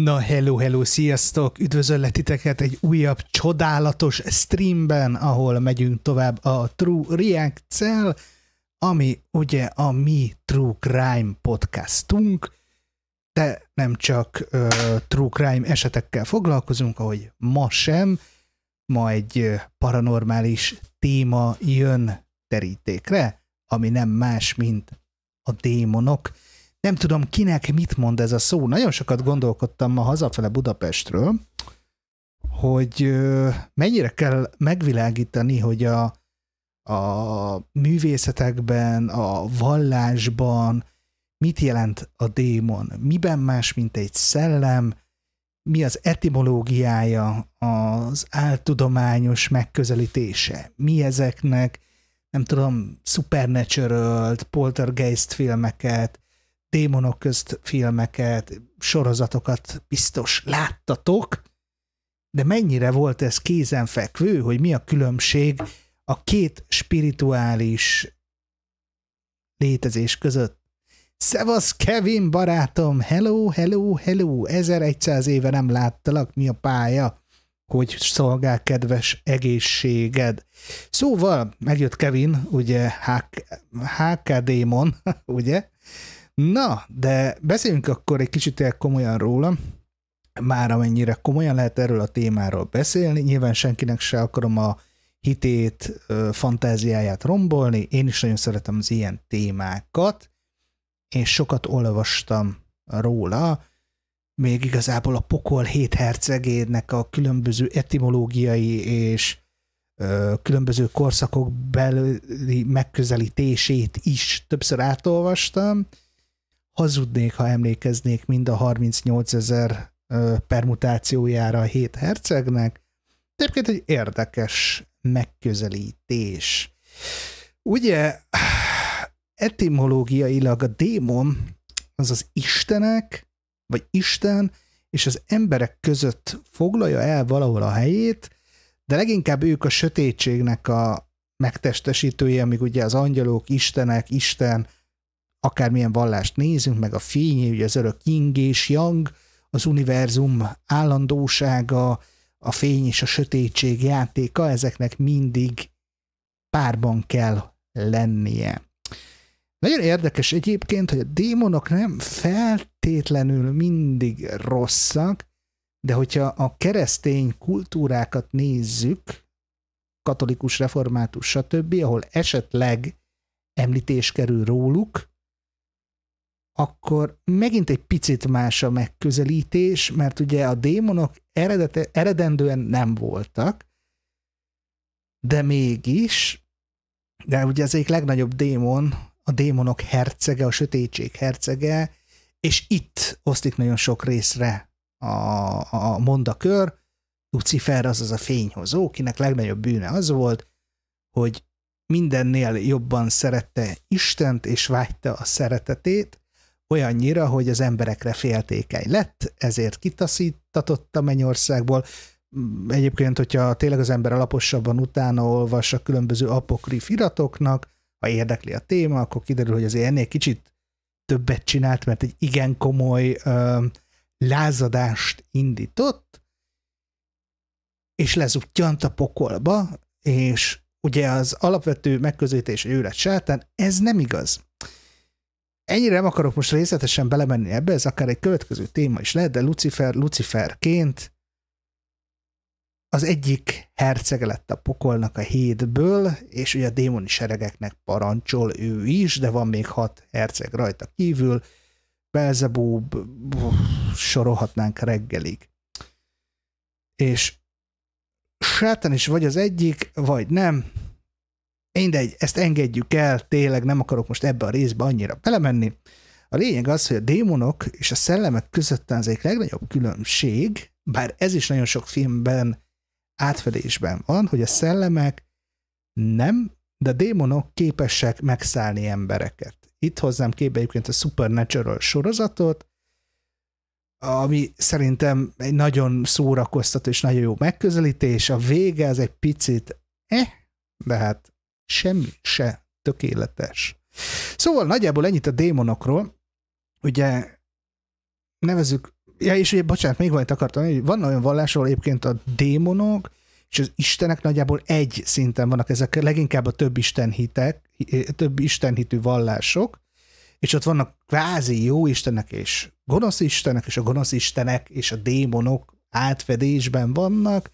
Na, hello, hello, sziasztok! Üdvözöllek titeket egy újabb csodálatos streamben, ahol megyünk tovább a True react ami ugye a mi True Crime podcastunk, de nem csak uh, True Crime esetekkel foglalkozunk, ahogy ma sem, ma egy paranormális téma jön terítékre, ami nem más, mint a démonok nem tudom kinek mit mond ez a szó. Nagyon sokat gondolkodtam ma hazafele Budapestről, hogy mennyire kell megvilágítani, hogy a, a művészetekben, a vallásban mit jelent a démon, miben más, mint egy szellem, mi az etimológiája, az áltudományos megközelítése, mi ezeknek, nem tudom, supernatural poltergeist filmeket, démonok közt filmeket, sorozatokat biztos láttatok, de mennyire volt ez kézenfekvő, hogy mi a különbség a két spirituális létezés között? Szevasz Kevin barátom, hello, hello, hello, 1100 éve nem láttalak, mi a pálya? hogy szolgál kedves egészséged. Szóval megjött Kevin, ugye HK, HK démon, ugye, Na, de beszéljünk akkor egy kicsit komolyan róla, már amennyire komolyan lehet erről a témáról beszélni. Nyilván senkinek se akarom a hitét, fantáziáját rombolni. Én is nagyon szeretem az ilyen témákat, és sokat olvastam róla. Még igazából a pokol hét hercegének a különböző etimológiai és különböző korszakok belüli megközelítését is többször átolvastam, hazudnék, ha emlékeznék mind a 38 ezer permutációjára a hét hercegnek. Egyébként egy érdekes megközelítés. Ugye etimológiailag a démon az az istenek, vagy Isten, és az emberek között foglalja el valahol a helyét, de leginkább ők a sötétségnek a megtestesítője, amíg ugye az angyalok, istenek, Isten, akármilyen vallást nézünk, meg a fényé, ugye az örök ying és yang, az univerzum állandósága, a fény és a sötétség játéka, ezeknek mindig párban kell lennie. Nagyon érdekes egyébként, hogy a démonok nem feltétlenül mindig rosszak, de hogyha a keresztény kultúrákat nézzük, katolikus, református, stb., ahol esetleg említés kerül róluk, akkor megint egy picit más a megközelítés, mert ugye a démonok eredete, eredendően nem voltak, de mégis, de ugye az egyik legnagyobb démon, a démonok hercege, a sötétség hercege, és itt osztik nagyon sok részre a, a mondakör, Lucifer az az a fényhozó, kinek legnagyobb bűne az volt, hogy mindennél jobban szerette Istent és vágyta a szeretetét, olyannyira, hogy az emberekre féltékeny lett, ezért kitaszítatott a Mennyországból. Mm, egyébként, hogyha tényleg az ember alaposabban utána olvas a különböző apokrif iratoknak, ha érdekli a téma, akkor kiderül, hogy azért ennél kicsit többet csinált, mert egy igen komoly ö, lázadást indított, és lezuttyant a pokolba, és ugye az alapvető megközelítés, hogy ő lett sátán, ez nem igaz. Ennyire nem akarok most részletesen belemenni ebbe, ez akár egy következő téma is lehet, de Lucifer Luciferként az egyik hercege lett a pokolnak a hétből, és ugye a démoni seregeknek parancsol ő is, de van még hat herceg rajta kívül, Belzebub, sorolhatnánk reggelig. És sátán is vagy az egyik, vagy nem, Mindegy, ezt engedjük el, tényleg nem akarok most ebbe a részbe annyira belemenni. A lényeg az, hogy a démonok és a szellemek között az egyik legnagyobb különbség, bár ez is nagyon sok filmben átfedésben van, hogy a szellemek nem, de a démonok képesek megszállni embereket. Itt hozzám képbe egyébként a Supernatural sorozatot, ami szerintem egy nagyon szórakoztató és nagyon jó megközelítés. A vége az egy picit eh, de hát semmi se tökéletes. Szóval nagyjából ennyit a démonokról. Ugye nevezük, ja és ugye, bocsánat, még valamit akartam, hogy van olyan vallás, ahol egyébként a démonok és az istenek nagyjából egy szinten vannak, ezek leginkább a több istenhitek, eh, több istenhitű vallások, és ott vannak kvázi jó istenek és gonosz istenek, és a gonosz istenek és a démonok átfedésben vannak,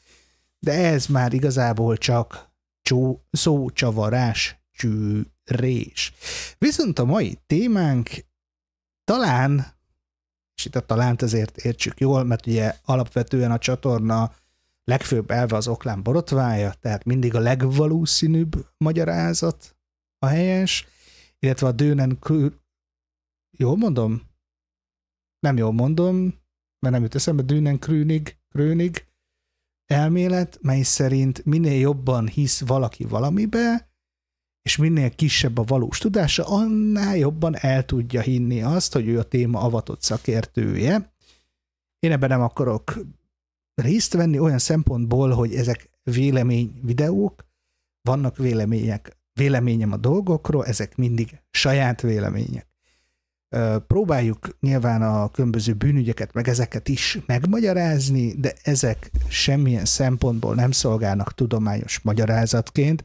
de ez már igazából csak csó, szócsavarás csűrés. Viszont a mai témánk talán, és itt a talánt azért értsük jól, mert ugye alapvetően a csatorna legfőbb elve az oklán borotvája, tehát mindig a legvalószínűbb magyarázat a helyes, illetve a dőnen kül... Jól mondom? Nem jól mondom, mert nem jut eszembe, dűnen krűnig, krőnig, elmélet, mely szerint minél jobban hisz valaki valamibe, és minél kisebb a valós tudása, annál jobban el tudja hinni azt, hogy ő a téma avatott szakértője. Én ebben nem akarok részt venni olyan szempontból, hogy ezek vélemény videók, vannak vélemények, véleményem a dolgokról, ezek mindig saját vélemények. Próbáljuk nyilván a különböző bűnügyeket, meg ezeket is megmagyarázni, de ezek semmilyen szempontból nem szolgálnak tudományos magyarázatként,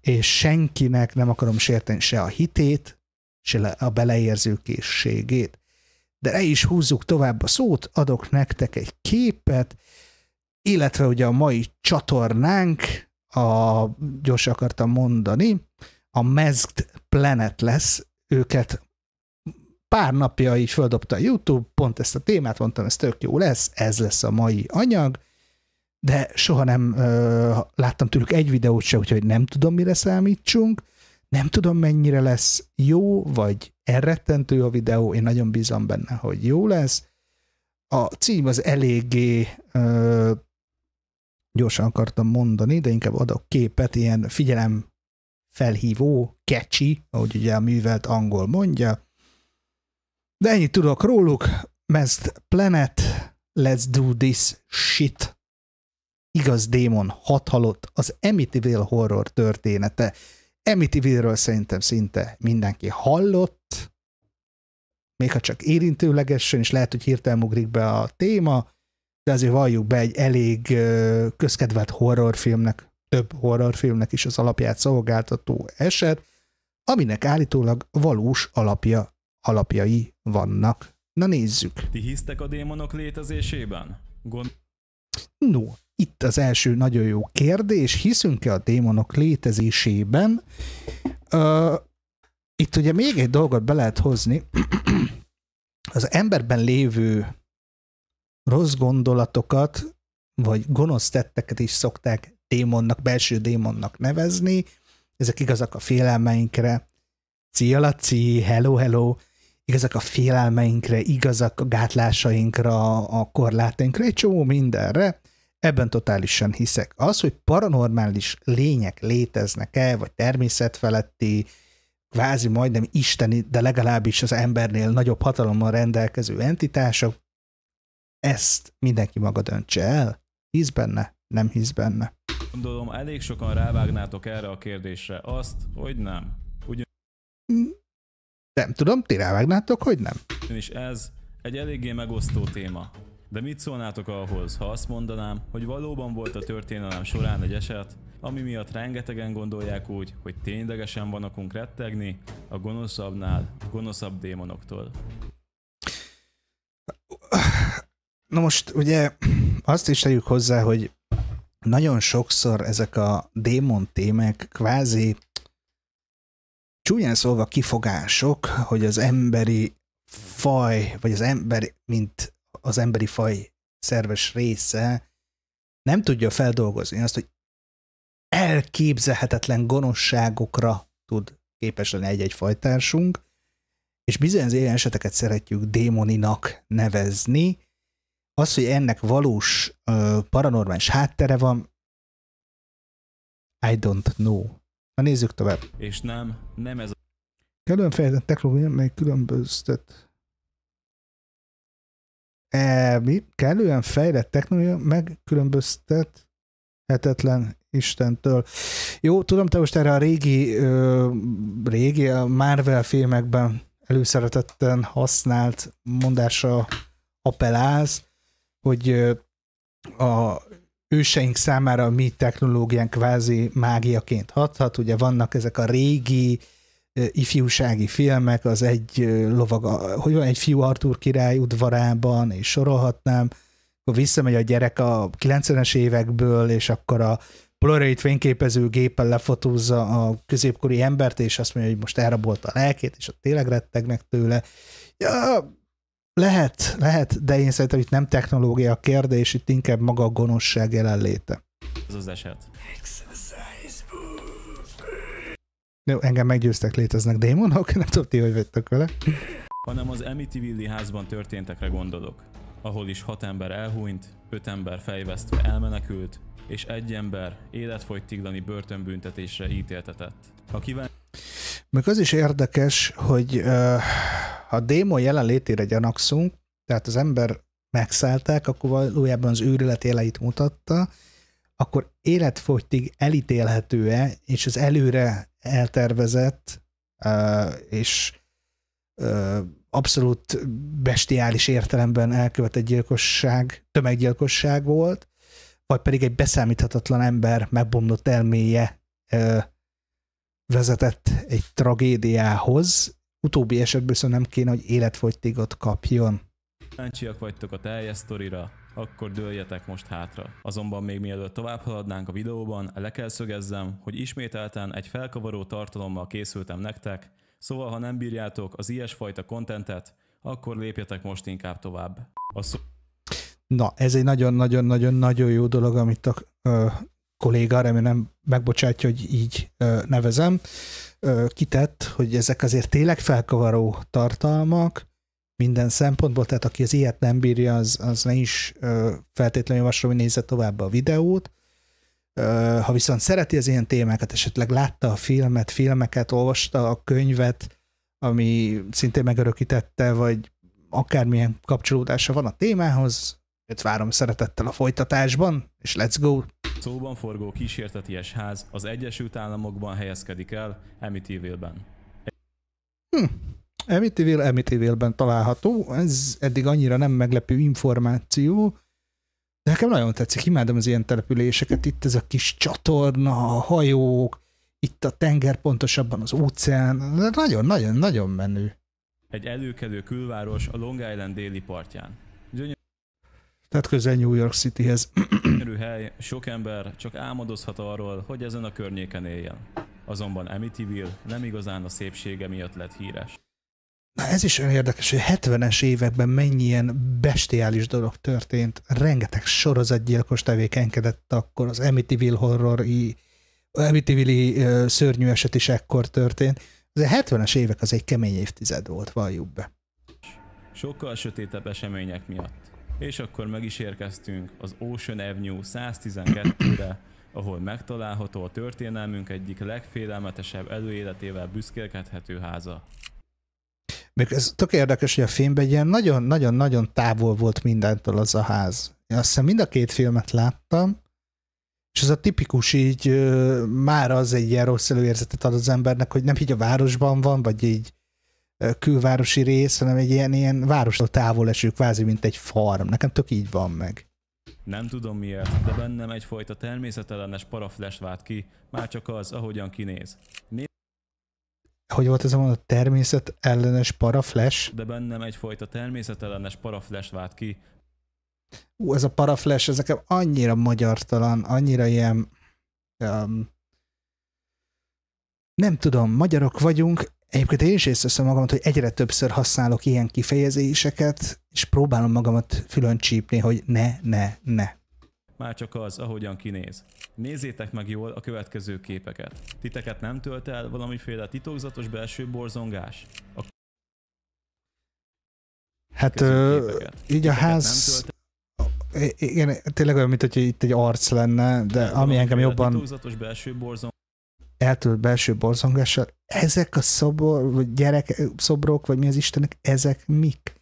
és senkinek nem akarom sérteni se a hitét, se a beleérzőkészségét. De le is húzzuk tovább a szót, adok nektek egy képet, illetve ugye a mai csatornánk, a, gyors akartam mondani, a Masked Planet lesz, őket pár napja így földobta a YouTube, pont ezt a témát, mondtam, ez tök jó lesz, ez lesz a mai anyag, de soha nem ö, láttam tőlük egy videót se, úgyhogy nem tudom, mire számítsunk, nem tudom, mennyire lesz jó, vagy elrettentő a videó, én nagyon bízom benne, hogy jó lesz. A cím az eléggé ö, gyorsan akartam mondani, de inkább adok képet, ilyen figyelem felhívó, kecsi, ahogy ugye a művelt angol mondja, de ennyit tudok róluk. Mest Planet, Let's Do This Shit. Igaz démon, hat halott, az Amityville horror története. Amityville-ről szerintem szinte mindenki hallott, még ha csak érintőlegesen, és lehet, hogy hirtelen ugrik be a téma, de azért valljuk be egy elég közkedvelt horrorfilmnek, több horrorfilmnek is az alapját szolgáltató eset, aminek állítólag valós alapja alapjai vannak. Na nézzük. Ti hisztek a démonok létezésében? Gond... No, itt az első nagyon jó kérdés. Hiszünk-e a démonok létezésében? Uh, itt ugye még egy dolgot be lehet hozni. az emberben lévő rossz gondolatokat, vagy gonosz tetteket is szokták démonnak, belső démonnak nevezni. Ezek igazak a félelmeinkre. Cia hello, hello igazak a félelmeinkre, igazak a gátlásainkra, a korlátainkra, egy csomó mindenre. Ebben totálisan hiszek. Az, hogy paranormális lények léteznek-e, vagy természetfeletti, kvázi majdnem isteni, de legalábbis az embernél nagyobb hatalommal rendelkező entitások, ezt mindenki maga döntse el. Hisz benne, nem hisz benne. Gondolom, elég sokan rávágnátok erre a kérdésre azt, hogy nem. Ugyan... Mm, nem tudom, ti rávágnátok, hogy nem? És ez egy eléggé megosztó téma. De mit szólnátok ahhoz, ha azt mondanám, hogy valóban volt a történelem során egy eset, ami miatt rengetegen gondolják úgy, hogy ténylegesen van okunk rettegni a gonoszabbnál, gonoszabb démonoktól. Na most ugye azt is tegyük hozzá, hogy nagyon sokszor ezek a démon témák kvázi csúnyán szólva kifogások, hogy az emberi faj, vagy az ember, mint az emberi faj szerves része nem tudja feldolgozni azt, hogy elképzelhetetlen gonoszságokra tud képes lenni egy-egy fajtársunk, és bizonyos ilyen eseteket szeretjük démoninak nevezni. Az, hogy ennek valós paranormális háttere van, I don't know. Na nézzük tovább. És nem, nem ez a... Kellően fejlett technológia, mely különböztet E, mi? Kellően fejlett technológia megkülönböztet hetetlen Istentől. Jó, tudom, te most erre a régi, ö, régi a Marvel filmekben előszeretetten használt mondásra appellálsz, hogy a őseink számára a mi technológiánk kvázi mágiaként hathat. Ugye vannak ezek a régi ifjúsági filmek, az egy lovag, hogy van egy fiú Artur király udvarában, és sorolhatnám, akkor visszamegy a gyerek a 90-es évekből, és akkor a Polaroid fényképező géppel lefotózza a középkori embert, és azt mondja, hogy most elrabolta a lelkét, és ott tényleg rettegnek tőle. Ja, lehet, lehet, de én szerintem itt nem technológia a kérdés, itt inkább maga a gonoszság jelenléte. Ez az eset. Jó, engem meggyőztek, léteznek démonok, nem tudom ti, hogy vettek vele. Hanem az Amityville házban történtekre gondolok, ahol is hat ember elhúnyt, öt ember fejvesztve elmenekült, és egy ember életfogytiglani börtönbüntetésre ítéltetett. Ha kíván... Meg az is érdekes, hogy ha a démon jelenlétére gyanakszunk, tehát az ember megszállták, akkor valójában az őrület éleit mutatta, akkor életfogytig elítélhető-e, és az előre eltervezett és abszolút bestiális értelemben elkövetett gyilkosság, tömeggyilkosság volt, vagy pedig egy beszámíthatatlan ember megbomlott elméje vezetett egy tragédiához, utóbbi esetben viszont nem kéne, hogy életfogytigot kapjon. Kíváncsiak vagytok a teljes sztorira, akkor dőljetek most hátra. Azonban még mielőtt tovább haladnánk a videóban, le kell szögezzem, hogy ismételten egy felkavaró tartalommal készültem nektek, szóval ha nem bírjátok az ilyesfajta kontentet, akkor lépjetek most inkább tovább. A szó- Na, ez egy nagyon-nagyon-nagyon-nagyon jó dolog, amit a, ö, kolléga, remélem megbocsátja, hogy így nevezem, kitett, hogy ezek azért tényleg felkavaró tartalmak, minden szempontból, tehát aki az ilyet nem bírja, az, az ne is feltétlenül javaslom, hogy nézze tovább a videót. Ha viszont szereti az ilyen témákat, esetleg látta a filmet, filmeket, olvasta a könyvet, ami szintén megörökítette, vagy akármilyen kapcsolódása van a témához, Őt várom szeretettel a folytatásban, és let's go! Szóban forgó kísérteties ház az Egyesült Államokban helyezkedik el, Amityville-ben. Hm. Amityville, Amityville-ben található, ez eddig annyira nem meglepő információ, de nekem nagyon tetszik, imádom az ilyen településeket, itt ez a kis csatorna, a hajók, itt a tenger, pontosabban az óceán, nagyon-nagyon-nagyon menő. Egy előkelő külváros a Long Island déli partján tehát közel New York Cityhez. hely, sok ember csak álmodozhat arról, hogy ezen a környéken éljen. Azonban Amityville nem igazán a szépsége miatt lett híres. Na ez is olyan érdekes, hogy 70-es években mennyien bestiális dolog történt. Rengeteg sorozatgyilkos tevékenykedett akkor, az Amityville horror, Amityville szörnyű eset is ekkor történt. Az a 70-es évek az egy kemény évtized volt, valljuk be. Sokkal sötétebb események miatt. És akkor meg is érkeztünk az Ocean Avenue 112-re, ahol megtalálható a történelmünk egyik legfélelmetesebb előéletével büszkélkedhető háza. Még ez tök érdekes, hogy a filmben egy ilyen nagyon-nagyon-nagyon távol volt mindentől az a ház. Én azt hiszem mind a két filmet láttam, és ez a tipikus így már az egy ilyen rossz előérzetet ad az embernek, hogy nem így a városban van, vagy így külvárosi rész, hanem egy ilyen, ilyen várostól távol eső, kvázi, mint egy farm. Nekem tök így van meg. Nem tudom miért, de bennem egyfajta természetellenes parafles vált ki, már csak az, ahogyan kinéz. Né- hogy volt ez a mondat? természetellenes paraflash? De bennem egyfajta természetellenes paraflash vált ki. Ú, ez a paraflash, ez nekem annyira magyartalan, annyira ilyen... Um, nem tudom, magyarok vagyunk, Egyébként én is észreveszem magamat, hogy egyre többször használok ilyen kifejezéseket, és próbálom magamat fülön csípni, hogy ne, ne, ne. Már csak az, ahogyan kinéz. Nézzétek meg jól a következő képeket. Titeket nem tölt el valamiféle titokzatos belső borzongás? A hát ö, így a ház... Igen, tényleg olyan, mint hogy itt egy arc lenne, de ami engem jobban... Titokzatos belső borzongás eltölt belső borzongással, ezek a szobor, vagy gyerek szobrok, vagy mi az Istenek, ezek mik?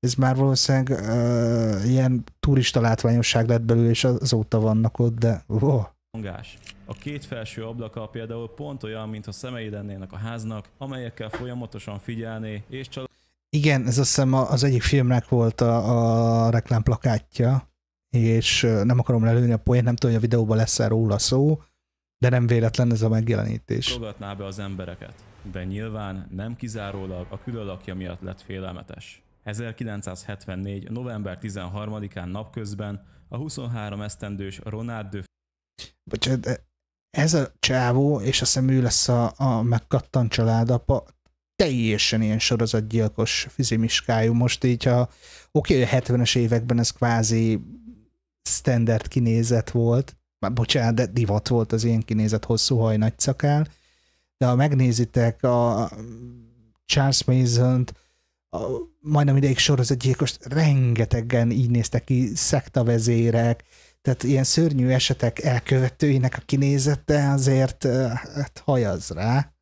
Ez már valószínűleg uh, ilyen turista látványosság lett belőle, és azóta vannak ott, de oh. A két felső ablaka például pont olyan, mintha szemei lennének a háznak, amelyekkel folyamatosan figyelni és csak. igen, ez azt hiszem az egyik filmnek volt a, a reklámplakátja, és nem akarom lelőni a poént, nem tudom, hogy a videóban lesz-e róla szó, de nem véletlen ez a megjelenítés. fogadná be az embereket, de nyilván nem kizárólag a külalakja miatt lett félelmetes. 1974. november 13-án napközben a 23 esztendős Ronald de... Bocsánat, ez a csávó, és a szemű lesz a, a megkattan családapa, teljesen ilyen sorozatgyilkos fizimiskájú. Most így, ha oké, okay, a 70-es években ez kvázi standard kinézet volt, már bocsánat, de divat volt az ilyen kinézett hosszú haj nagy szakál, de ha megnézitek a Charles Mason-t, a, majdnem ideig gyilkos, rengetegen így néztek ki szektavezérek, tehát ilyen szörnyű esetek elkövetőinek a kinézete azért hát hajaz rá.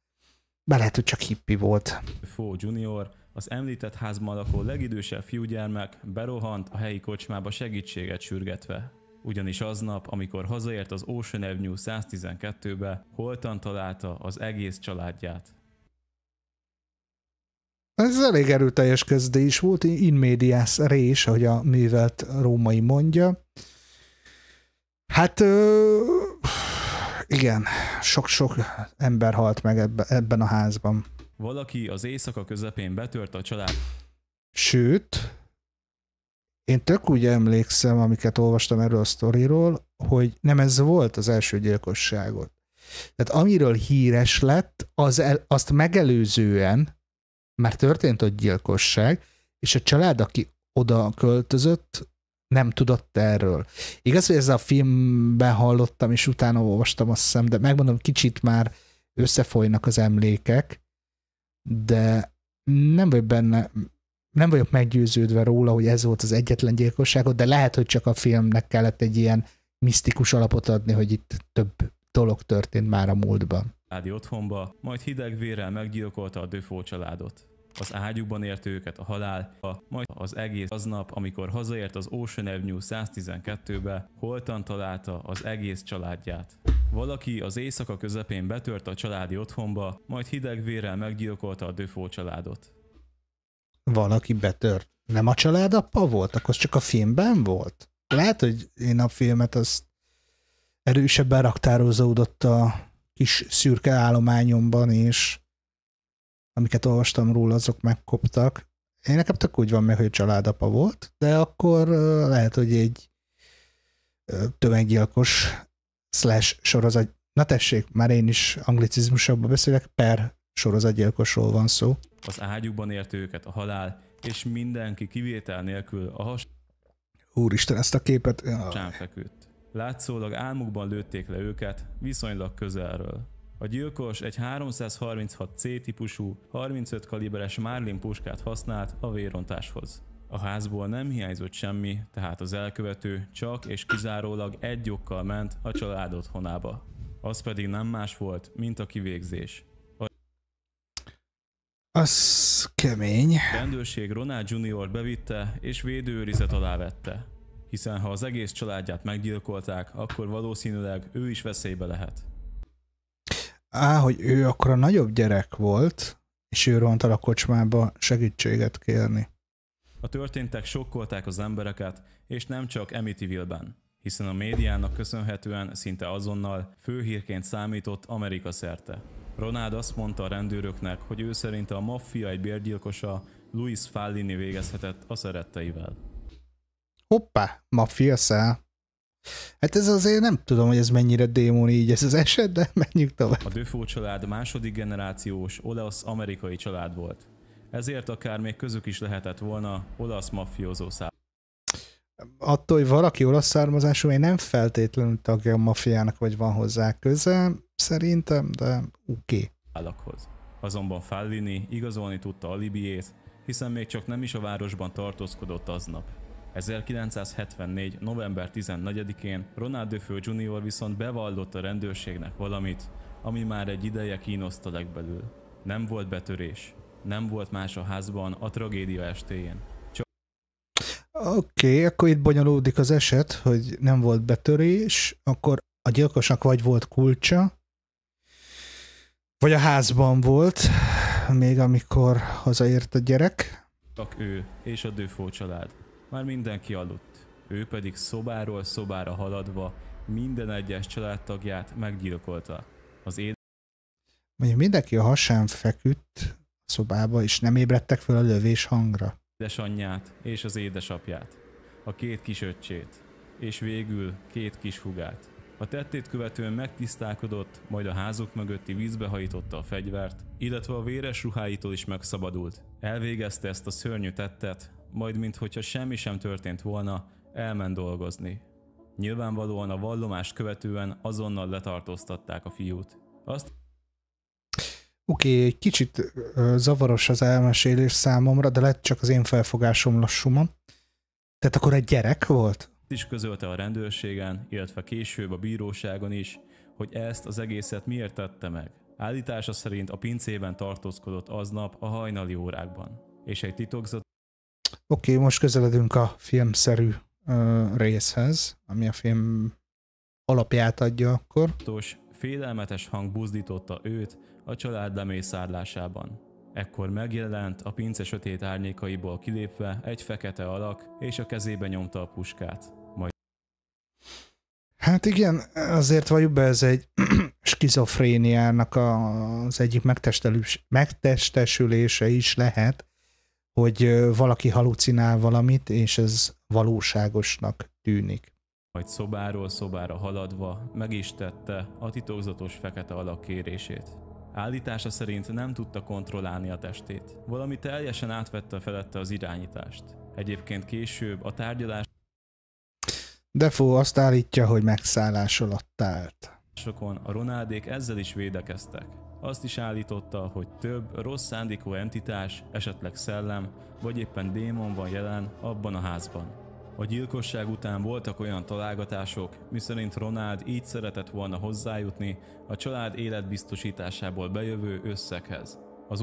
Be lehet, hogy csak hippi volt. Fó Junior, az említett házban lakó legidősebb fiúgyermek berohant a helyi kocsmába segítséget sürgetve ugyanis aznap, amikor hazaért az Ocean Avenue 112-be, holtan találta az egész családját. Ez elég erőteljes kezdés volt, in medias rés, ahogy a művelt római mondja. Hát ö, igen, sok-sok ember halt meg ebbe, ebben a házban. Valaki az éjszaka közepén betört a család. Sőt, én tök úgy emlékszem, amiket olvastam erről a sztoriról, hogy nem ez volt az első gyilkosságot. Tehát amiről híres lett, az el, azt megelőzően mert történt ott gyilkosság, és a család, aki oda költözött, nem tudott erről. Igaz, hogy ezzel a filmben hallottam, és utána olvastam azt hiszem, de megmondom, kicsit már összefolynak az emlékek, de nem vagy benne nem vagyok meggyőződve róla, hogy ez volt az egyetlen gyilkosságot, de lehet, hogy csak a filmnek kellett egy ilyen misztikus alapot adni, hogy itt több dolog történt már a múltban. Ádi otthonba, majd hideg vérrel meggyilkolta a Döfó családot. Az ágyukban ért őket a halál, a, majd az egész aznap, amikor hazaért az Ocean Avenue 112-be, holtan találta az egész családját. Valaki az éjszaka közepén betört a családi otthonba, majd hideg vérrel meggyilkolta a Döfó családot van, aki betört. Nem a család apa volt? Akkor csak a filmben volt? Lehet, hogy én a filmet azt erősebben raktározódott a kis szürke állományomban, és amiket olvastam róla, azok megkoptak. Én nekem tök úgy van meg, hogy családapa volt, de akkor lehet, hogy egy tömeggyilkos slash sorozat. Na tessék, már én is anglicizmusokban beszélek, per sorozatgyilkosról van szó. Az ágyukban ért őket a halál, és mindenki kivétel nélkül a has... Úristen, ezt a képet... Sem feküdt. Látszólag álmukban lőtték le őket, viszonylag közelről. A gyilkos egy 336 C-típusú, 35 kaliberes Marlin puskát használt a vérontáshoz. A házból nem hiányzott semmi, tehát az elkövető csak és kizárólag egy okkal ment a család otthonába. Az pedig nem más volt, mint a kivégzés. Az kemény. A rendőrség Ronald Junior bevitte és védőrizet alá vette. Hiszen ha az egész családját meggyilkolták, akkor valószínűleg ő is veszélybe lehet. Á, hogy ő akkor a nagyobb gyerek volt, és ő ront a kocsmába segítséget kérni. A történtek sokkolták az embereket, és nem csak Amityville-ben, hiszen a médiának köszönhetően szinte azonnal főhírként számított Amerika szerte. Ronald azt mondta a rendőröknek, hogy ő szerinte a maffia egy bérgyilkosa Luis Fallini végezhetett a szeretteivel. Hoppá, maffia szál. Hát ez azért nem tudom, hogy ez mennyire démon így ez az eset, de menjünk tovább. A Döfó család második generációs olasz-amerikai család volt. Ezért akár még közük is lehetett volna olasz maffiózó szám. Attól, hogy valaki olasz származású, én nem feltétlenül tagja a maffiának, vagy van hozzá köze szerintem, de oké. Okay. Azonban Fallini igazolni tudta alibiét, hiszen még csak nem is a városban tartózkodott aznap. 1974. november 14-én Ronald Döfő Jr. viszont bevallott a rendőrségnek valamit, ami már egy ideje kínoszta legbelül. Nem volt betörés. Nem volt más a házban a tragédia estéjén. Csak... Oké, okay, akkor itt bonyolódik az eset, hogy nem volt betörés, akkor a gyilkosnak vagy volt kulcsa, vagy a házban volt, még amikor hazaért a gyerek. Tak ő és a Döfó család. Már mindenki aludt. Ő pedig szobáról szobára haladva minden egyes családtagját meggyilkolta. Az éd... Mondjuk mindenki a hasán feküdt a szobába, és nem ébredtek fel a lövés hangra. Édesanyját és az édesapját, a két kisöccsét, és végül két kis hugát. A tettét követően megtisztálkodott, majd a házok mögötti vízbe hajította a fegyvert, illetve a véres ruháitól is megszabadult. Elvégezte ezt a szörnyű tettet, majd minthogyha semmi sem történt volna, elment dolgozni. Nyilvánvalóan a vallomást követően azonnal letartóztatták a fiút. Azt Oké, okay, egy kicsit zavaros az elmesélés számomra, de lett csak az én felfogásom lassúma. Tehát akkor egy gyerek volt? is közölte a rendőrségen, illetve később a bíróságon is, hogy ezt az egészet miért tette meg. Állítása szerint a pincében tartózkodott aznap a hajnali órákban, és egy titokzott... Oké, okay, most közeledünk a filmszerű ö, részhez, ami a film alapját adja akkor. félelmetes hang buzdította őt a család lemészárlásában. Ekkor megjelent, a pince sötét árnyékaiból kilépve egy fekete alak, és a kezébe nyomta a puskát. Hát igen, azért vagyunk be, ez egy skizofréniának az egyik megtestesülése is lehet, hogy valaki halucinál valamit, és ez valóságosnak tűnik. Majd szobáról szobára haladva meg is tette a titokzatos fekete alak kérését. Állítása szerint nem tudta kontrollálni a testét. Valami teljesen átvette felette az irányítást. Egyébként később a tárgyalás Defo azt állítja, hogy megszállás alatt állt. Sokon a Ronádék ezzel is védekeztek. Azt is állította, hogy több rossz szándékú entitás, esetleg szellem, vagy éppen démon van jelen abban a házban. A gyilkosság után voltak olyan találgatások, miszerint Ronald így szeretett volna hozzájutni a család életbiztosításából bejövő összeghez. Az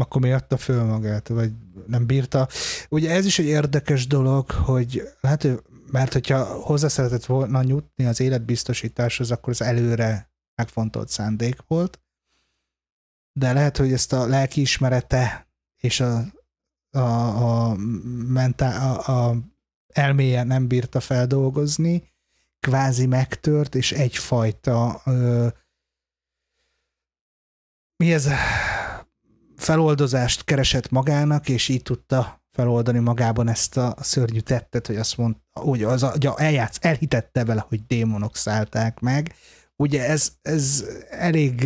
akkor mi adta föl magát, vagy nem bírta. Ugye ez is egy érdekes dolog, hogy hát mert hogyha hozzá szeretett volna nyújtni az életbiztosításhoz, akkor az előre megfontolt szándék volt, de lehet, hogy ezt a lelkiismerete és a, a, a, mentá, a, a elméje nem bírta feldolgozni, kvázi megtört, és egyfajta ö, mi ez feloldozást keresett magának, és így tudta feloldani magában ezt a szörnyű tettet, hogy azt mondta, hogy az, a eljátsz, elhitette vele, hogy démonok szállták meg. Ugye ez, ez elég,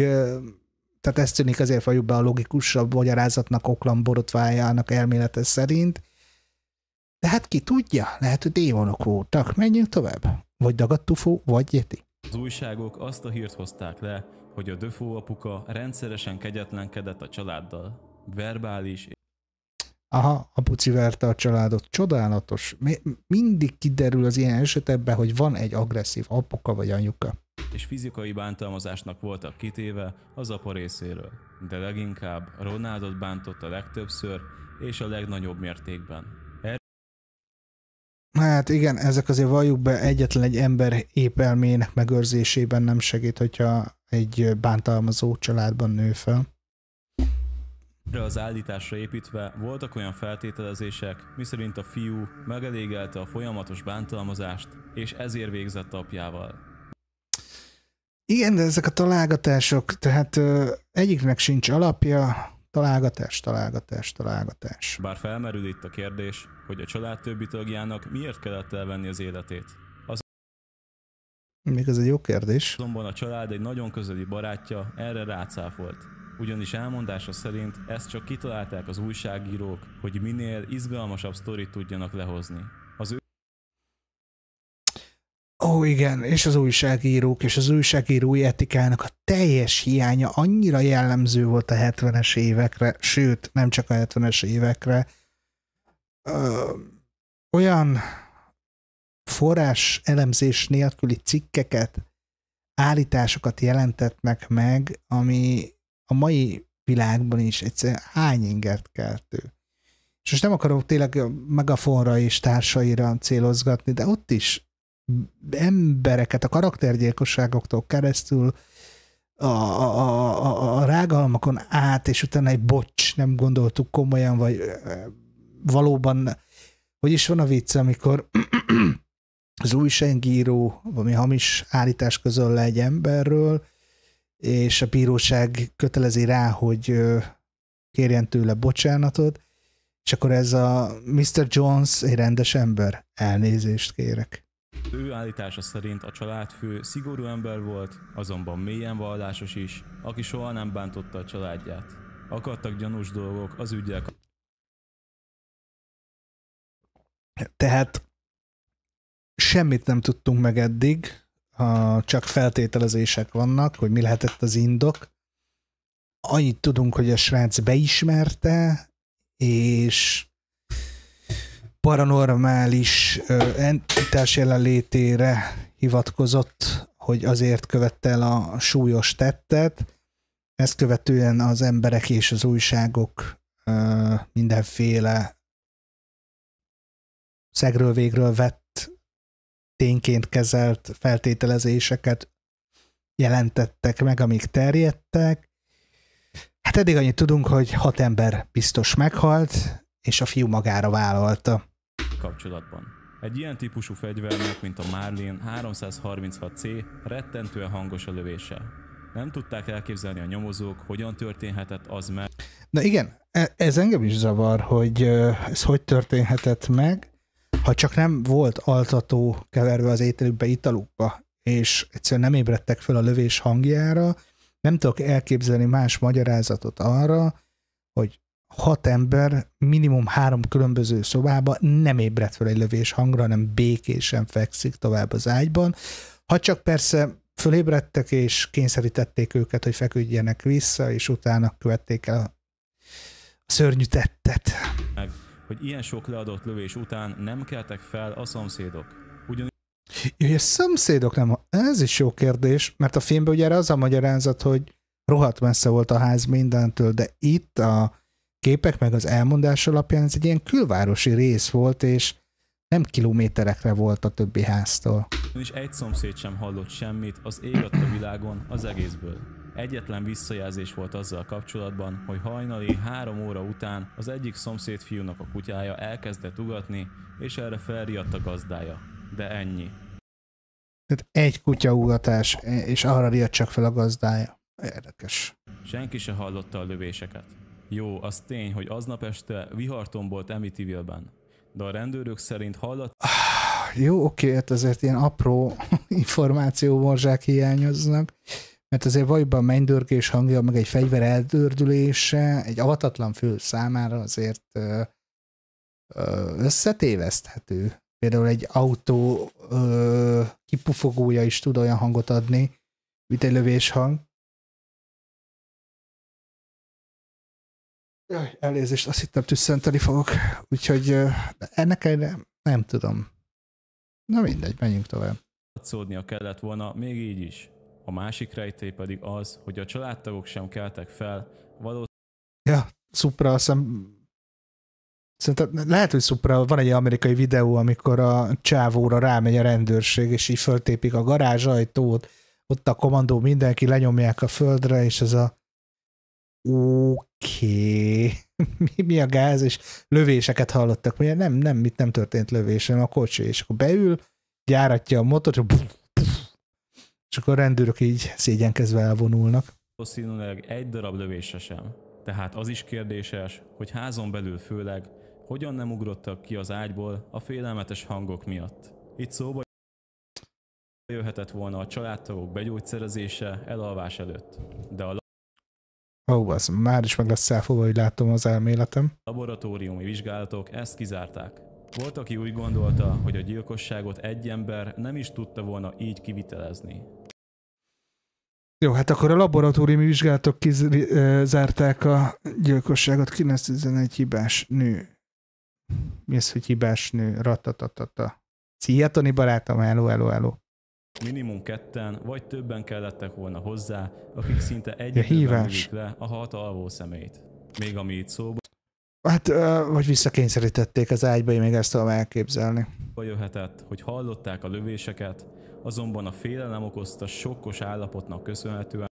tehát ez tűnik azért valljuk be a logikusabb magyarázatnak, Oklan borotvájának elmélete szerint. De hát ki tudja, lehet, hogy démonok voltak. Menjünk tovább. Vagy dagadtufó, vagy jeti. Az újságok azt a hírt hozták le, hogy a Döfó apuka rendszeresen kegyetlenkedett a családdal. Verbális Aha, a puci verte a családot. Csodálatos. Mindig kiderül az ilyen esetekben, hogy van egy agresszív apuka vagy anyuka. És fizikai bántalmazásnak voltak kitéve az apa részéről. De leginkább Ronaldot bántott a legtöbbször és a legnagyobb mértékben. Er... Hát igen, ezek azért valljuk be, egyetlen egy ember épelmének megőrzésében nem segít, hogyha egy bántalmazó családban nő fel. De az állításra építve voltak olyan feltételezések, miszerint a fiú megelégelte a folyamatos bántalmazást, és ezért végzett apjával. Igen, de ezek a találgatások, tehát ö, egyiknek sincs alapja, találgatás, találgatás, találgatás. Bár felmerül itt a kérdés, hogy a család többi tagjának miért kellett elvenni az életét. Még ez egy jó kérdés. Azonban a család egy nagyon közeli barátja erre rácáfolt. Ugyanis elmondása szerint ezt csak kitalálták az újságírók, hogy minél izgalmasabb sztorit tudjanak lehozni. Az ő... Ó, igen, és az újságírók, és az újságírói etikának a teljes hiánya annyira jellemző volt a 70-es évekre, sőt, nem csak a 70-es évekre. Ö, olyan forrás elemzés nélküli cikkeket, állításokat jelentetnek meg, ami a mai világban is egyszerűen hány ingert keltő. És most nem akarok tényleg megafonra és társaira célozgatni, de ott is embereket a karaktergyilkosságoktól keresztül a, a, a, a rágalmakon át, és utána egy bocs, nem gondoltuk komolyan, vagy valóban, hogy is van a vicc, amikor az újságíró valami hamis állítás közöl le egy emberről, és a bíróság kötelezi rá, hogy kérjen tőle bocsánatot, és akkor ez a Mr. Jones egy rendes ember. Elnézést kérek. Ő állítása szerint a családfő szigorú ember volt, azonban mélyen vallásos is, aki soha nem bántotta a családját. Akadtak gyanús dolgok az ügyek. Tehát semmit nem tudtunk meg eddig, csak feltételezések vannak, hogy mi lehetett az indok. Annyit tudunk, hogy a srác beismerte, és paranormális entitás jelenlétére hivatkozott, hogy azért követte el a súlyos tettet. Ezt követően az emberek és az újságok mindenféle szegről végről vett tényként kezelt feltételezéseket jelentettek meg, amik terjedtek. Hát eddig annyit tudunk, hogy hat ember biztos meghalt, és a fiú magára vállalta. Kapcsolatban. Egy ilyen típusú fegyvernek, mint a Marlin 336C, rettentően hangos a lövése. Nem tudták elképzelni a nyomozók, hogyan történhetett az meg. Na igen, e- ez engem is zavar, hogy ez hogy történhetett meg, ha csak nem volt altató keverve az ételükbe, italukba, és egyszerűen nem ébredtek fel a lövés hangjára, nem tudok elképzelni más magyarázatot arra, hogy hat ember minimum három különböző szobába nem ébredt fel egy lövés hangra, hanem békésen fekszik tovább az ágyban. Ha csak persze fölébredtek és kényszerítették őket, hogy feküdjenek vissza, és utána követték el a szörnyű tettet. Meg hogy ilyen sok leadott lövés után nem keltek fel a szomszédok. Ugyan... Jaj, a szomszédok nem... Ez is jó kérdés, mert a filmben ugye az a magyarázat, hogy rohadt messze volt a ház mindentől, de itt a képek meg az elmondás alapján ez egy ilyen külvárosi rész volt, és nem kilométerekre volt a többi háztól. És egy szomszéd sem hallott semmit az ég a világon az egészből. Egyetlen visszajelzés volt azzal kapcsolatban, hogy hajnali három óra után az egyik szomszéd fiúnak a kutyája elkezdett ugatni, és erre felriadt a gazdája. De ennyi. Tehát egy ugatás, és arra riadt csak fel a gazdája. Érdekes. Senki se hallotta a lövéseket. Jó, az tény, hogy aznap este vihartombolt emityville ben de a rendőrök szerint hallat... Ah, jó, oké, hát azért ilyen apró információmorzsák hiányoznak mert azért valójában a mennydörgés hangja, meg egy fegyver eldördülése egy avatatlan fül számára azért összetéveszthető. Például egy autó ö, kipufogója is tud olyan hangot adni, mint egy lövéshang. Jaj, elnézést, azt hittem tüsszenteni fogok. Úgyhogy ö, ennek ellenére nem tudom. Na mindegy, menjünk tovább. Szódnia kellett volna, még így is. A másik rejtély pedig az, hogy a családtagok sem keltek fel, valószínűleg... Ja, szupra, azt hiszem... Szerintem lehet, hogy szupra, van egy amerikai videó, amikor a csávóra rámegy a rendőrség, és így föltépik a garázs ajtót, ott a komandó mindenki, lenyomják a földre, és ez a oké, okay. mi, mi a gáz, és lövéseket hallottak, mert nem, nem, itt nem történt lövés, hanem a kocsi, és akkor beül, gyáratja a motort, és és akkor a rendőrök így szégyenkezve elvonulnak. Valószínűleg egy darab lövése sem. Tehát az is kérdéses, hogy házon belül főleg hogyan nem ugrottak ki az ágyból a félelmetes hangok miatt. Itt szóba jöhetett volna a családtagok begyógyszerezése elalvás előtt, de a Ó, oh, az már is meg lesz elfogva, hogy látom az elméletem. Laboratóriumi vizsgálatok ezt kizárták. Volt, aki úgy gondolta, hogy a gyilkosságot egy ember nem is tudta volna így kivitelezni. Jó, hát akkor a laboratóriumi vizsgálatok kizárták a gyilkosságot. 911 hibás nő. Mi az, hogy hibás nő? Ratatatata. Szia, Toni barátom, eló eló eló. Minimum ketten, vagy többen kellettek volna hozzá, akik szinte egyetlenül ja, le a hat alvó szemét. Még ami itt szóba Hát, vagy visszakényszerítették az ágyba, én még ezt tudom elképzelni. Jöhetett, hogy hallották a lövéseket, azonban a félelem okozta sokkos állapotnak köszönhetően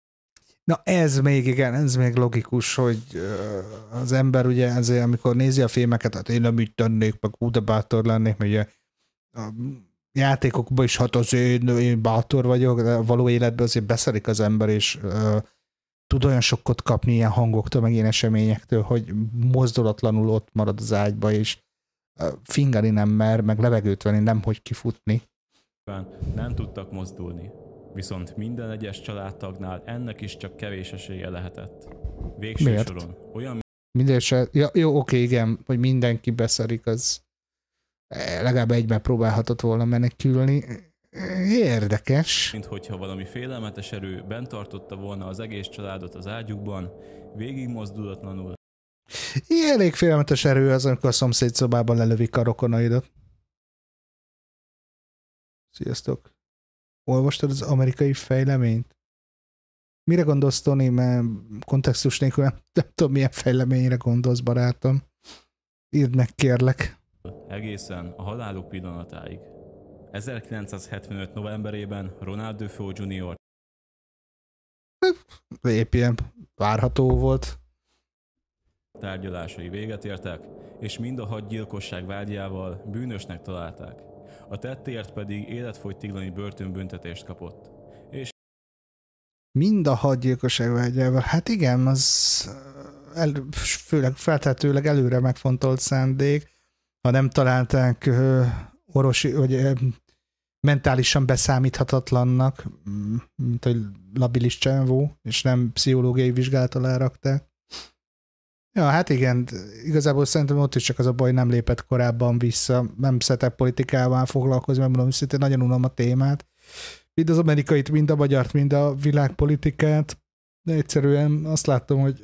Na ez még igen, ez még logikus, hogy az ember ugye ezért, amikor nézi a filmeket, hát én nem így tennék, meg úgy de bátor lennék, mert ugye a játékokban is hát az én, én bátor vagyok, de a való életben azért beszerik az ember, és tud olyan sokkot kapni ilyen hangoktól, meg ilyen eseményektől, hogy mozdulatlanul ott marad az ágyba, és fingani nem mer, meg levegőt venni, nem hogy kifutni. Nem tudtak mozdulni, viszont minden egyes családtagnál ennek is csak kevés esélye lehetett. Végső Miért? soron olyan... Minden se... ja, jó, oké, igen, hogy mindenki beszerik, az eh, legalább egyben próbálhatott volna menekülni Érdekes. Mint hogyha valami félelmetes erő bent tartotta volna az egész családot az ágyukban, végig mozdulatlanul. Ilyen elég félelmetes erő az, amikor a szomszéd szobában lelövik a rokonaidat. Sziasztok. Olvastad az amerikai fejleményt? Mire gondolsz, Tony? Mert kontextus nélkül nem, nem tudom, milyen fejleményre gondolsz, barátom. Írd meg, kérlek. Egészen a haláluk pillanatáig. 1975. novemberében Ronaldo Fo Jr. VPN várható volt. Tárgyalásai véget értek, és mind a hat gyilkosság vágyával bűnösnek találták. A tettért pedig életfogytiglani börtönbüntetést kapott. És mind a hat gyilkosság vágyával, hát igen, az eh, el, főleg feltetőleg előre megfontolt szándék, ha nem találták eh, orvosi, vagy mentálisan beszámíthatatlannak, mint hogy labilis csávó, és nem pszichológiai vizsgálat alá rakta. Ja, hát igen, igazából szerintem ott is csak az a baj, nem lépett korábban vissza, nem szeretek politikával foglalkozni, mert mondom, szintén nagyon unom a témát. Mind az amerikait, mind a magyart, mind a világpolitikát, de egyszerűen azt látom, hogy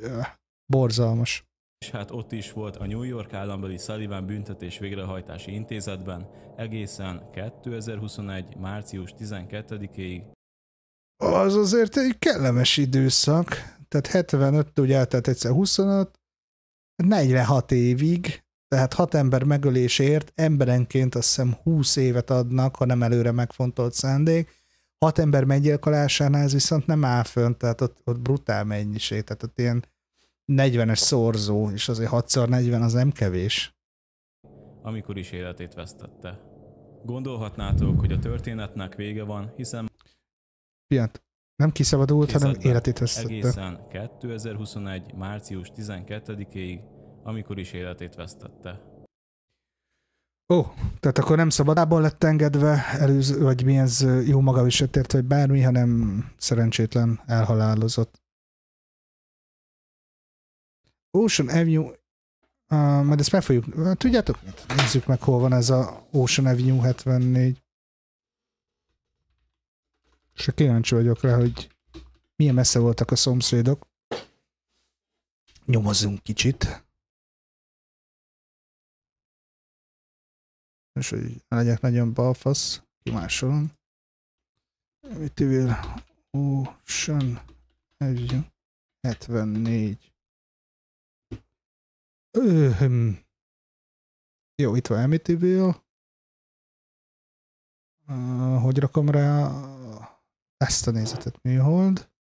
borzalmas. És hát ott is volt a New York állambeli Sullivan büntetés végrehajtási intézetben egészen 2021. március 12-ig. Az azért egy kellemes időszak, tehát 75 ugye tehát egyszer 25, 46 évig, tehát hat ember megölésért emberenként azt hiszem 20 évet adnak, ha nem előre megfontolt szándék, hat ember meggyilkolásánál ez viszont nem áll fönt, tehát ott, ott brutál mennyiség, tehát ott ilyen 40-es szorzó, és azért 6x40 az nem kevés. Amikor is életét vesztette. Gondolhatnátok, hogy a történetnek vége van, hiszen... Pillanat. Nem kiszabadult, hanem életét vesztette. Egészen 2021. március 12-ig, amikor is életét vesztette. Ó, oh, tehát akkor nem szabadából lett engedve, előző, vagy mi ez jó maga is sötért, vagy bármi, hanem szerencsétlen elhalálozott. Ocean Avenue, uh, majd ezt meg fogjuk, tudjátok Nézzük meg, hol van ez a Ocean Avenue 74. És kíváncsi vagyok rá, hogy milyen messze voltak a szomszédok. Nyomozzunk kicsit. És hogy legyek nagyon balfasz, kimásolom. Mit Ocean Avenue 74. Öhöm. Jó, itt van Amityville. Uh, ah, hogy rakom rá ezt a nézetet műhold?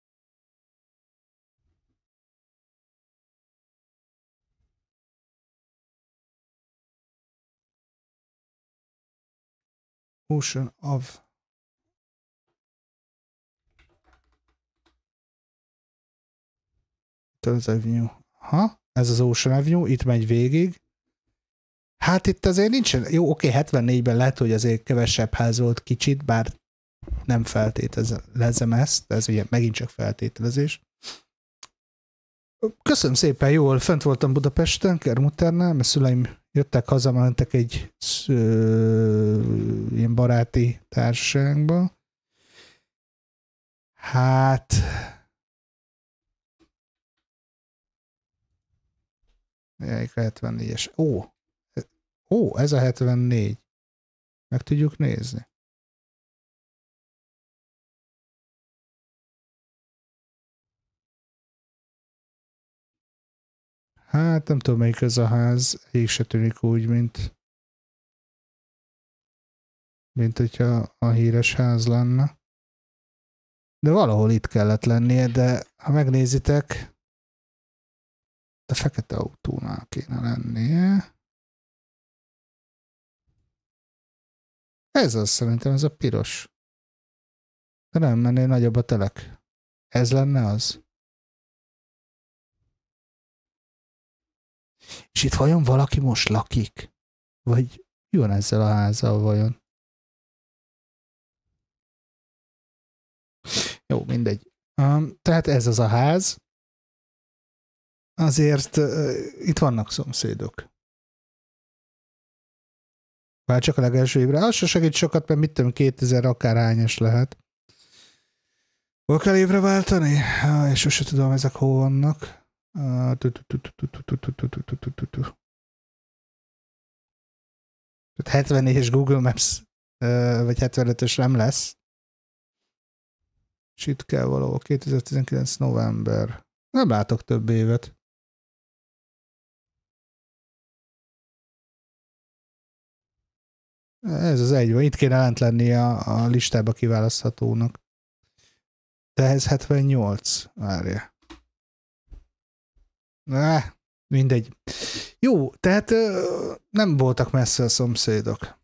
Ocean of Tales Ha? Huh? ez az Ocean Avenue, itt megy végig. Hát itt azért nincsen, jó, oké, 74-ben lehet, hogy azért kevesebb ház volt kicsit, bár nem feltételezem ezt, ez ugye megint csak feltételezés. Köszönöm szépen, jól fent voltam Budapesten, Kermuternál, mert szüleim jöttek haza, mentek egy ö, ilyen baráti társaságba. Hát a 74-es. Ó, e, ó, ez a 74. Meg tudjuk nézni. Hát nem tudom, melyik ez a ház. Egyik se tűnik úgy, mint mint hogyha a híres ház lenne. De valahol itt kellett lennie, de ha megnézitek, a fekete autónál kéne lennie. Ez az szerintem, ez a piros. De nem menné nagyobb a telek. Ez lenne az. És itt vajon valaki most lakik? Vagy jön ezzel a házzal vajon? Jó, mindegy. Um, tehát ez az a ház azért uh, itt vannak szomszédok. Bár csak a legelső évre. Az se segít sokat, mert mit tudom, 2000 akárhányas lehet. Hol kell évre váltani? Ah, és sose tudom, ezek hol vannak. Tehát 70 és Google Maps, vagy 75-ös nem lesz. És itt kell való 2019. november. Nem látok több évet. Ez az egy Itt kéne lent lenni a, a listába kiválaszthatónak. De ez 78. Várja. Ne, mindegy. Jó, tehát nem voltak messze a szomszédok.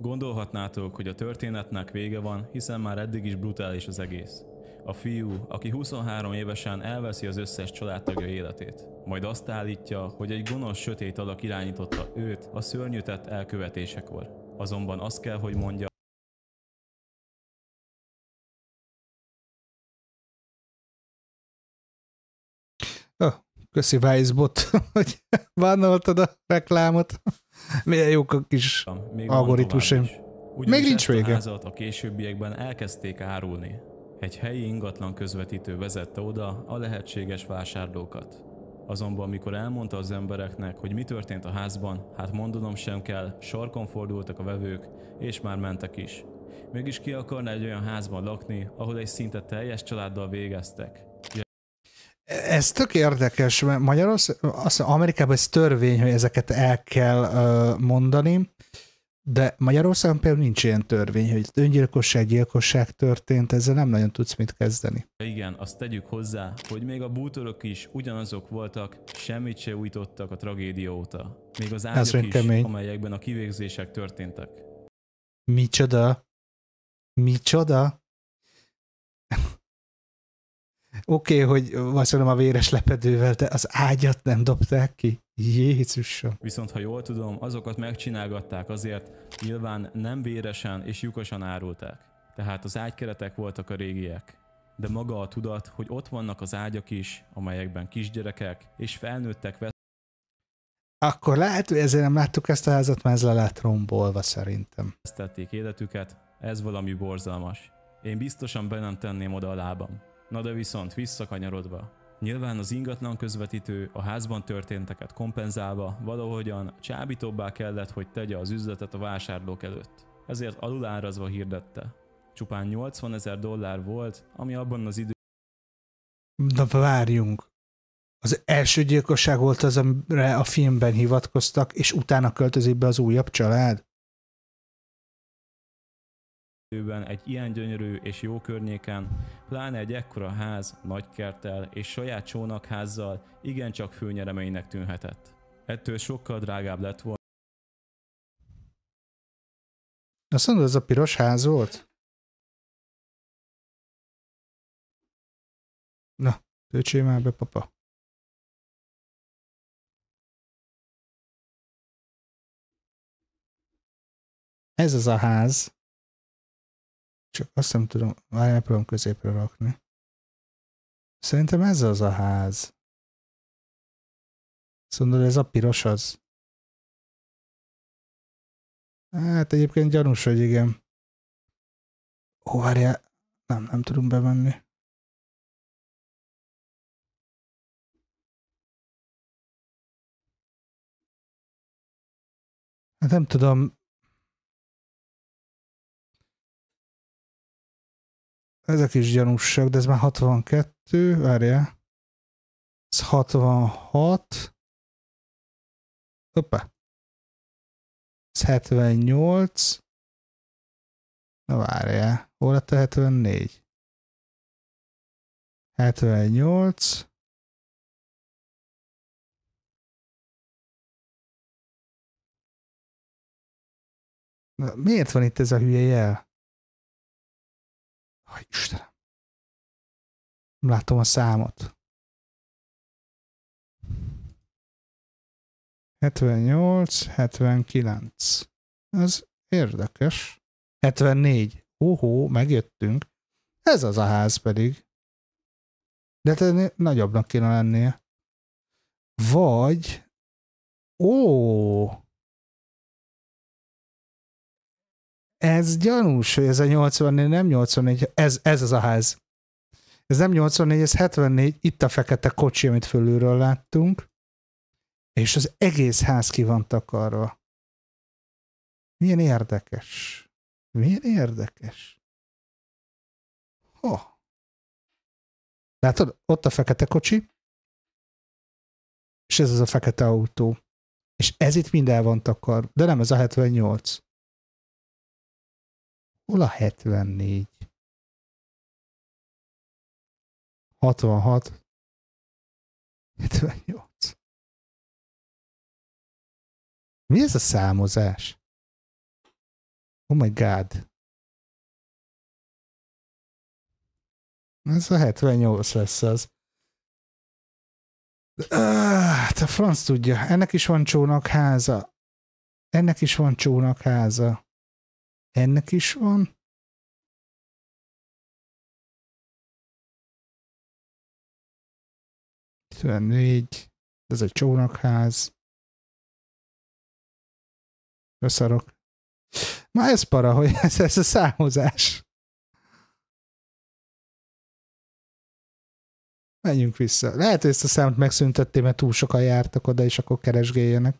Gondolhatnátok, hogy a történetnek vége van, hiszen már eddig is brutális az egész a fiú, aki 23 évesen elveszi az összes családtagja életét. Majd azt állítja, hogy egy gonosz sötét alak irányította őt a szörnyűtett elkövetésekor. Azonban azt kell, hogy mondja, Oh, köszi Weissbot, hogy bannoltad a reklámot. Milyen jók a kis Még algoritmusaim. Még nincs vége. A a későbbiekben elkezdték árulni. Egy helyi ingatlan közvetítő vezette oda a lehetséges vásárlókat. Azonban, mikor elmondta az embereknek, hogy mi történt a házban, hát mondanom sem kell, sarkon fordultak a vevők, és már mentek is. Mégis ki akarna egy olyan házban lakni, ahol egy szinte teljes családdal végeztek. Ez tök érdekes, mert Magyarország, azt Amerikában ez törvény, hogy ezeket el kell uh, mondani. De Magyarországon például nincs ilyen törvény, hogy öngyilkosság, gyilkosság történt, ezzel nem nagyon tudsz mit kezdeni. Igen, azt tegyük hozzá, hogy még a bútorok is ugyanazok voltak, semmit se újtottak a tragédia óta. Még az ágyak Ez is, kemény. amelyekben a kivégzések történtek. Micsoda? Micsoda? Oké, okay, hogy azt a véres lepedővel, de az ágyat nem dobták ki. Jézusom. Viszont ha jól tudom, azokat megcsinálgatták azért, nyilván nem véresen és lyukosan árulták. Tehát az ágykeretek voltak a régiek. De maga a tudat, hogy ott vannak az ágyak is, amelyekben kisgyerekek és felnőttek vesz... Akkor lehet, hogy ezért nem láttuk ezt a házat, mert ez le lett rombolva szerintem. tették életüket, ez valami borzalmas. Én biztosan be nem tenném oda a lábam. Na de viszont visszakanyarodva, Nyilván az ingatlan közvetítő a házban történteket kompenzálva valahogyan csábítóbbá kellett, hogy tegye az üzletet a vásárlók előtt. Ezért alulárazva hirdette. Csupán 80 ezer dollár volt, ami abban az idő... Na várjunk. Az első gyilkosság volt az, amire a filmben hivatkoztak, és utána költözik be az újabb család? időben egy ilyen gyönyörű és jó környéken, pláne egy ekkora ház, nagy kerttel és saját csónakházzal igencsak főnyereménynek tűnhetett. Ettől sokkal drágább lett volna. Azt mondod, ez a piros ház volt? Na, töltsél már be, papa. Ez az a ház. Csak azt nem tudom, már elpróbálom középre rakni. Szerintem ez az a ház. Szóval ez a piros az. Hát egyébként gyanús, hogy igen. Ó, várjál, nem, nem tudunk bemenni. Hát nem tudom, Ezek is gyanúsak, de ez már 62, várjál. Ez 66. Hoppá. Ez 78. Na várjál, hol lett a 74? 78. Na, miért van itt ez a hülye jel? Jaj, Istenem. Nem látom a számot. 78, 79. Ez érdekes. 74. Óhó, megjöttünk. Ez az a ház pedig. De te nagyobbnak kéne lennie. Vagy... Ó! ez gyanús, hogy ez a 84, nem 84, ez, ez az a ház. Ez nem 84, ez 74, itt a fekete kocsi, amit fölülről láttunk, és az egész ház ki van takarva. Milyen érdekes. Milyen érdekes. Ha. Oh. Látod, ott a fekete kocsi, és ez az a fekete autó. És ez itt mind el van takar, de nem ez a 78. Hol a 74? 66. 78. Mi ez a számozás? Oh my god. Ez a 78 lesz az. Ah, te franc tudja, ennek is van csónakháza. Ennek is van csónakháza. Ennek is van. négy, ez egy csónakház. Összarok. Ma ez para, hogy ez, ez a számozás. Menjünk vissza. Lehet, hogy ezt a számot megszüntették, mert túl sokan jártak oda, és akkor keresgéljenek.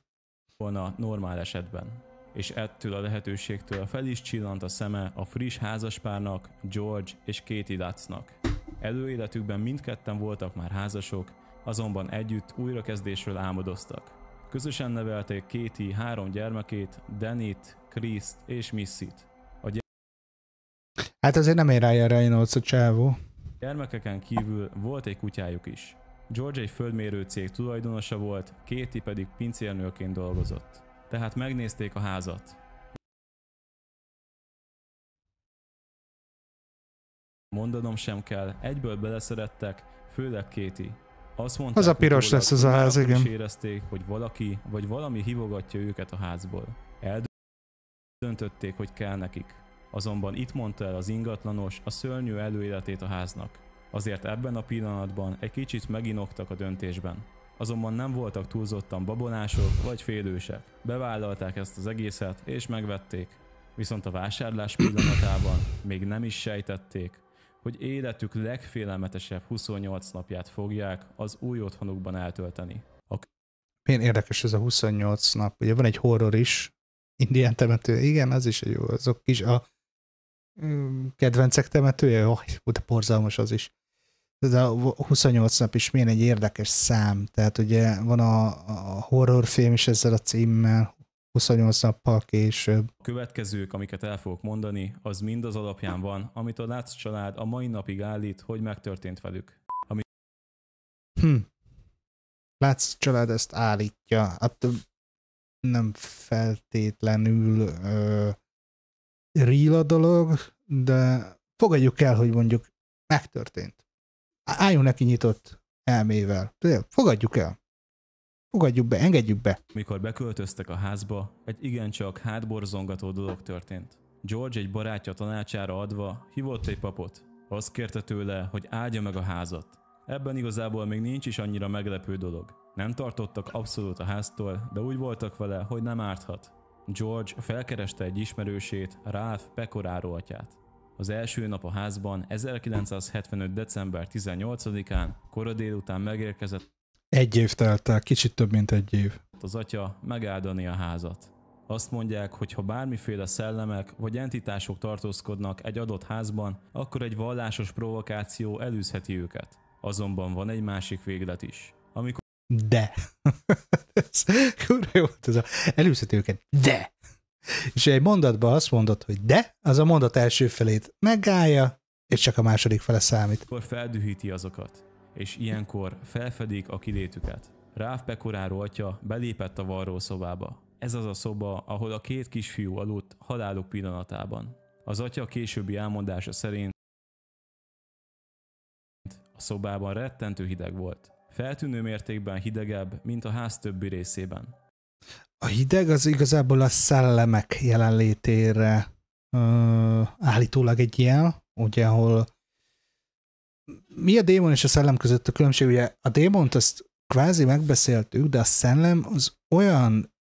Volna normál esetben és ettől a lehetőségtől fel is csillant a szeme a friss házaspárnak, George és Katie Dutznak. Előéletükben mindketten voltak már házasok, azonban együtt újrakezdésről álmodoztak. Közösen nevelték Kéti három gyermekét, Denit, Kriszt és Missit. A gyere- Hát azért nem ér erre én a csávó. Gyermekeken kívül volt egy kutyájuk is. George egy földmérő cég tulajdonosa volt, Kéti pedig pincérnőként dolgozott. Tehát megnézték a házat. Mondanom sem kell, egyből beleszerettek, főleg Kéti. Azt mondták, az a piros lesz az a ház, igen. érezték, hogy valaki vagy valami hívogatja őket a házból. Eldöntötték, hogy kell nekik. Azonban itt mondta el az ingatlanos a szörnyű előéletét a háznak. Azért ebben a pillanatban egy kicsit meginoktak a döntésben azonban nem voltak túlzottan babonások vagy félősek. Bevállalták ezt az egészet és megvették, viszont a vásárlás pillanatában még nem is sejtették, hogy életük legfélelmetesebb 28 napját fogják az új otthonukban eltölteni. A... Milyen érdekes ez a 28 nap. Ugye van egy horror is, indián temető, igen, az is egy jó, azok is a mm, kedvencek temetője, jaj, de porzalmas az is. Ez a 28 nap is milyen egy érdekes szám. Tehát ugye van a, a horrorfilm is ezzel a címmel, 28 nappal később. A következők, amiket el fogok mondani, az mind az alapján van, amit a Látsz család a mai napig állít, hogy megtörtént velük. Ami... Hm. Látsz család ezt állítja. Hát nem feltétlenül ö, real a dolog, de fogadjuk el, hogy mondjuk megtörtént álljon neki nyitott elmével. Fogadjuk el. Fogadjuk be, engedjük be. Mikor beköltöztek a házba, egy igencsak hátborzongató dolog történt. George egy barátja tanácsára adva hívott egy papot. Azt kérte tőle, hogy áldja meg a házat. Ebben igazából még nincs is annyira meglepő dolog. Nem tartottak abszolút a háztól, de úgy voltak vele, hogy nem árthat. George felkereste egy ismerősét, Ralph Pekoráró atyát. Az első nap a házban 1975. december 18-án, kora délután megérkezett egy év telt el, kicsit több, mint egy év. Az atya megáldani a házat. Azt mondják, hogy ha bármiféle szellemek vagy entitások tartózkodnak egy adott házban, akkor egy vallásos provokáció elűzheti őket. Azonban van egy másik véglet is. Amikor... De. ez, kurva jó, ez a... Elűzheti őket. De. És egy mondatban azt mondod, hogy de, az a mondat első felét megállja, és csak a második fele számít. Akkor feldühíti azokat, és ilyenkor felfedik a kilétüket. Ráv Pekoráró atya belépett a varró szobába. Ez az a szoba, ahol a két kisfiú aludt haláluk pillanatában. Az atya későbbi elmondása szerint a szobában rettentő hideg volt. Feltűnő mértékben hidegebb, mint a ház többi részében a hideg az igazából a szellemek jelenlétére ö, állítólag egy jel, ugye, ahol mi a démon és a szellem között a különbség? Ugye a démont azt kvázi megbeszéltük, de a szellem az olyan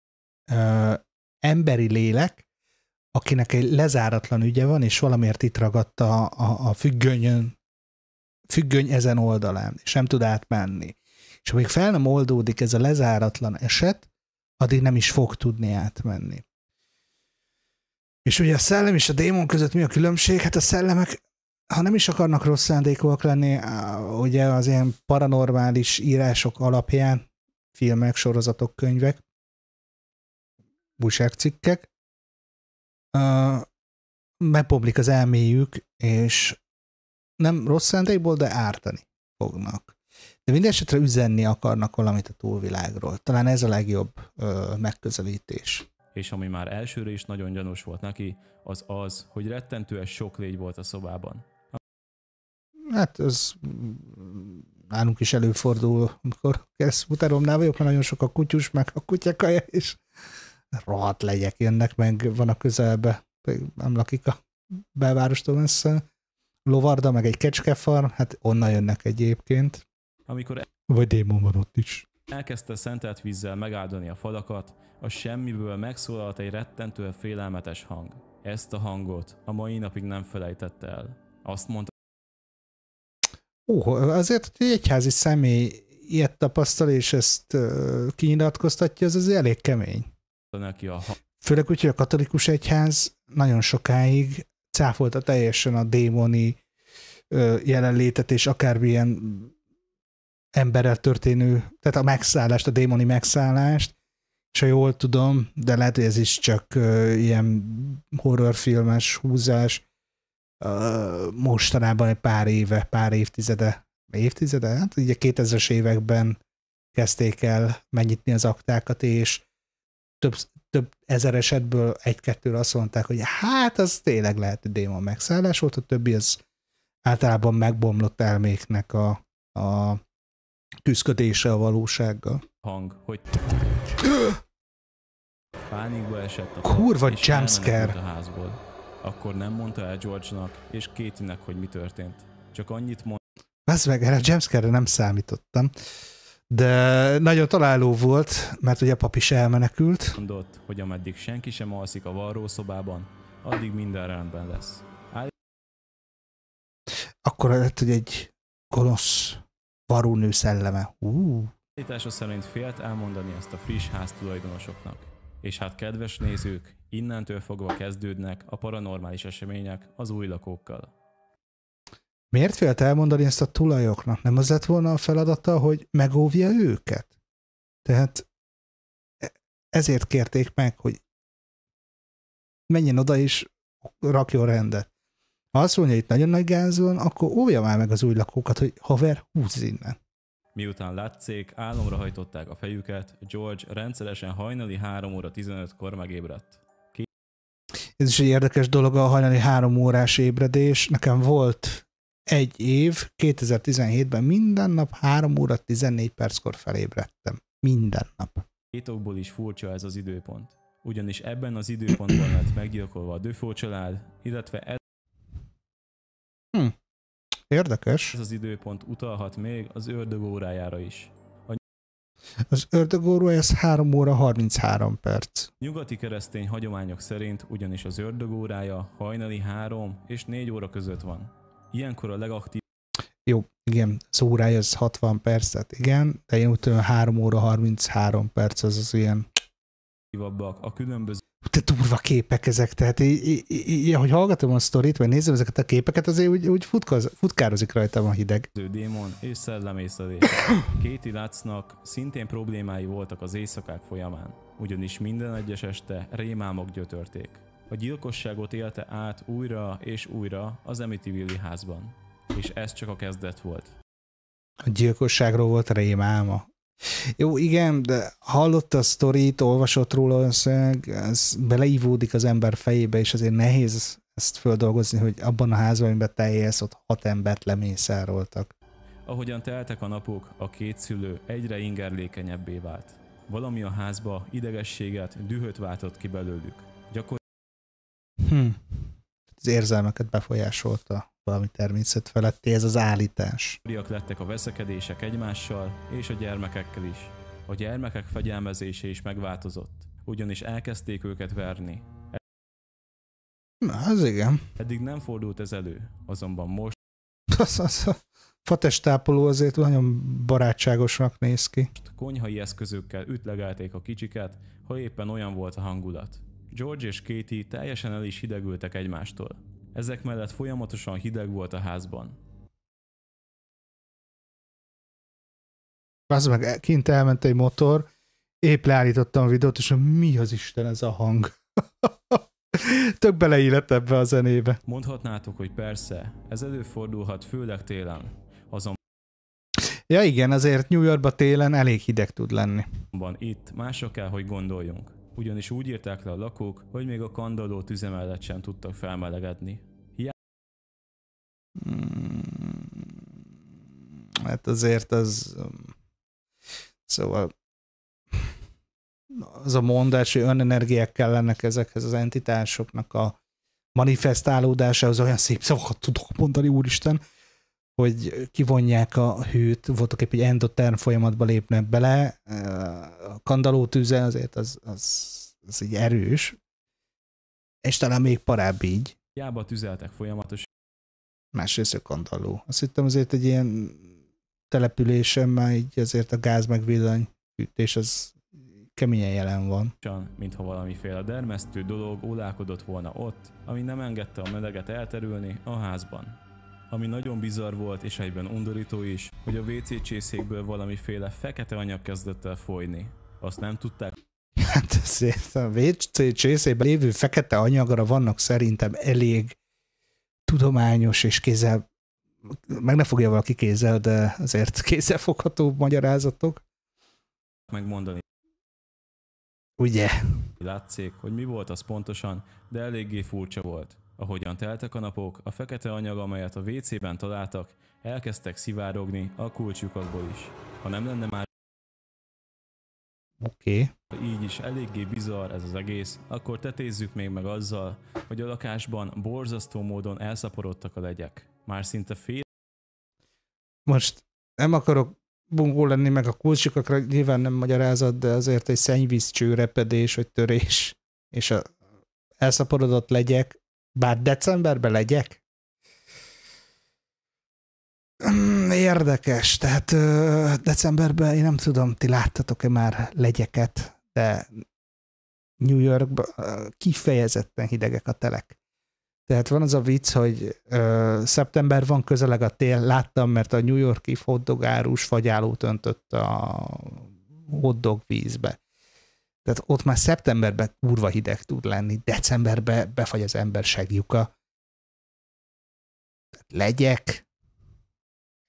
ö, emberi lélek, akinek egy lezáratlan ügye van, és valamiért itt ragadta a, a, a függönyön, függöny ezen oldalán, és nem tud átmenni. És amíg fel nem oldódik ez a lezáratlan eset, addig nem is fog tudni átmenni. És ugye a szellem és a démon között mi a különbség? Hát a szellemek, ha nem is akarnak rossz szándékúak lenni, ugye az ilyen paranormális írások alapján, filmek, sorozatok, könyvek, újságcikkek, megpoblik az elméjük, és nem rossz szándékból, de ártani fognak. De mindesetre üzenni akarnak valamit a túlvilágról. Talán ez a legjobb ö, megközelítés. És ami már elsőre is nagyon gyanús volt neki, az az, hogy rettentően sok légy volt a szobában. Hát ez nálunk is előfordul, amikor kezd mutáromnál vagyok, mert nagyon sok a kutyus, meg a kutyakaja, és rohadt legyek jönnek, meg van a közelbe, nem lakik a belvárostól messze, lovarda, meg egy kecskefar, hát onnan jönnek egyébként. Amikor Vagy démon van ott is. Elkezdte szentelt vízzel megáldani a falakat, a semmiből megszólalt egy rettentően félelmetes hang. Ezt a hangot a mai napig nem felejtette el. Azt mondta, Ó, uh, azért, hogy egy egyházi személy ilyet tapasztal, és ezt uh, kinyilatkoztatja, az azért elég kemény. Neki a Főleg úgy, hogy a katolikus egyház nagyon sokáig cáfolta teljesen a démoni uh, jelenlétet, és akármilyen emberrel történő, tehát a megszállást, a démoni megszállást, és ha jól tudom, de lehet, hogy ez is csak uh, ilyen horrorfilmes húzás, uh, mostanában egy pár éve, pár évtizede, évtizede? Hát ugye 2000-es években kezdték el megnyitni az aktákat, és több, több ezer esetből egy-kettőre azt mondták, hogy hát az tényleg lehet, hogy démon megszállás volt, a többi az általában megbomlott elméknek a, a küzdködése a valósággal. Hang, hogy... Pánikba esett a Kurva jumpscare! A házból. Akkor nem mondta el George-nak és Katie-nek, hogy mi történt. Csak annyit mond... Ez meg, erre a jumpscare nem számítottam. De nagyon találó volt, mert ugye a papi is elmenekült. Mondott, hogy ameddig senki sem alszik a varrószobában, addig minden rendben lesz. Áll... Akkor lehet, hogy egy gonosz barónő szelleme. Uh. szerint félt elmondani ezt a friss ház tulajdonosoknak. És hát kedves nézők, innentől fogva kezdődnek a paranormális események az új lakókkal. Miért félt elmondani ezt a tulajoknak? Nem az lett volna a feladata, hogy megóvja őket? Tehát e- ezért kérték meg, hogy menjen oda és rakjon rendet. Ha azt mondja, hogy itt nagyon nagy gáz van, akkor óvja már meg az új lakókat, hogy haver, húzz innen. Miután látszék, álomra hajtották a fejüket, George rendszeresen hajnali 3 óra 15-kor megébredt. Ki... Ez is egy érdekes dolog a hajnali 3 órás ébredés. Nekem volt egy év, 2017-ben minden nap 3 óra 14 perckor felébredtem. Minden nap. Kétokból is furcsa ez az időpont. Ugyanis ebben az időpontban lett meggyilkolva a Döfó család, illetve ez Érdekes. Ez az időpont utalhat még az ördög órájára is. A... Az ördög órája az 3 óra 33 perc. Nyugati keresztény hagyományok szerint ugyanis az ördög órája hajnali 3 és 4 óra között van. Ilyenkor a legaktív... Jó, igen, az órája az 60 percet, igen, de én úgy tudom 3 óra 33 perc az az ilyen... ...a különböző te durva képek ezek, tehát így, így, így, ahogy hallgatom a sztorit, vagy nézem ezeket a képeket, azért úgy, úgy futkoz, futkározik rajtam a hideg. ő démon és szellemészedés. Kéti látsznak szintén problémái voltak az éjszakák folyamán, ugyanis minden egyes este rémámok gyötörték. A gyilkosságot élte át újra és újra az Amityville házban. És ez csak a kezdet volt. A gyilkosságról volt rémálma. Jó, igen, de hallott a sztorit, olvasott róla ez beleívódik az ember fejébe, és azért nehéz ezt földolgozni, hogy abban a házban, amiben te élsz, ott hat embert lemészároltak. Ahogyan teltek a napok, a két szülő egyre ingerlékenyebbé vált. Valami a házba idegességet, dühöt váltott ki belőlük. Gyakor... Hm. Az érzelmeket befolyásolta valami természet feletti, ez az állítás. Riak lettek a veszekedések egymással és a gyermekekkel is. A gyermekek fegyelmezése is megváltozott, ugyanis elkezdték őket verni. Na, az igen. Eddig nem fordult ez elő, azonban most... Az, az, a fatestápoló azért nagyon barátságosnak néz ki. Konyhai eszközökkel ütlegelték a kicsiket, ha éppen olyan volt a hangulat. George és Katie teljesen el is hidegültek egymástól. Ezek mellett folyamatosan hideg volt a házban. Az meg kint elment egy motor, épp leállítottam a videót, és mi az Isten ez a hang? Tök beleillett ebbe a zenébe. Mondhatnátok, hogy persze, ez előfordulhat, főleg télen. Azon Ja igen, azért New Yorkba télen elég hideg tud lenni. Van itt, másra kell, hogy gondoljunk ugyanis úgy írták le a lakók, hogy még a kandallót üzemellett sem tudtak felmelegedni. Hiá... Hmm. Hát azért az, um, Szóval az a mondás, hogy önenergiák kellenek ezekhez az entitásoknak a manifestálódásához, olyan szép szavakat tudok mondani, úristen hogy kivonják a hőt, voltak egy endoterm folyamatba lépnek bele, eh, a kandaló tűze azért az, az, az így erős, és talán még parább így. Hiába tüzeltek folyamatos. Másrészt a kandalló. Azt hittem azért egy ilyen településen már így azért a gáz meg villany ütés az keményen jelen van. Mintha valamiféle dermesztő dolog ólálkodott volna ott, ami nem engedte a meleget elterülni a házban ami nagyon bizarr volt és egyben undorító is, hogy a WC csészékből valamiféle fekete anyag kezdett el folyni. Azt nem tudták, Hát azért a WC csészében lévő fekete anyagra vannak szerintem elég tudományos és kézzel, meg ne fogja valaki kézzel, de azért kézzelfogható magyarázatok. Megmondani. Ugye? Látszik, hogy mi volt az pontosan, de eléggé furcsa volt. Ahogyan teltek a napok, a fekete anyag, amelyet a WC-ben találtak, elkezdtek szivárogni a kulcsukakból is. Ha nem lenne már Oké. Okay. Így is eléggé bizarr ez az egész, akkor tetézzük még meg azzal, hogy a lakásban borzasztó módon elszaporodtak a legyek. Már szinte fél... Most nem akarok bungó lenni, meg a kulcsukakra nyilván nem magyarázat, de azért egy szennyvízcső repedés vagy törés, és a elszaporodott legyek bár decemberben legyek? Hmm, érdekes, tehát decemberben én nem tudom, ti láttatok-e már legyeket, de New Yorkban kifejezetten hidegek a telek. Tehát van az a vicc, hogy ö, szeptember van, közeleg a tél, láttam, mert a New Yorki hoddogárus fagyálót öntött a hoddog vízbe. Tehát ott már szeptemberben kurva hideg tud lenni, decemberben befagy az ember segjuka. Tehát legyek.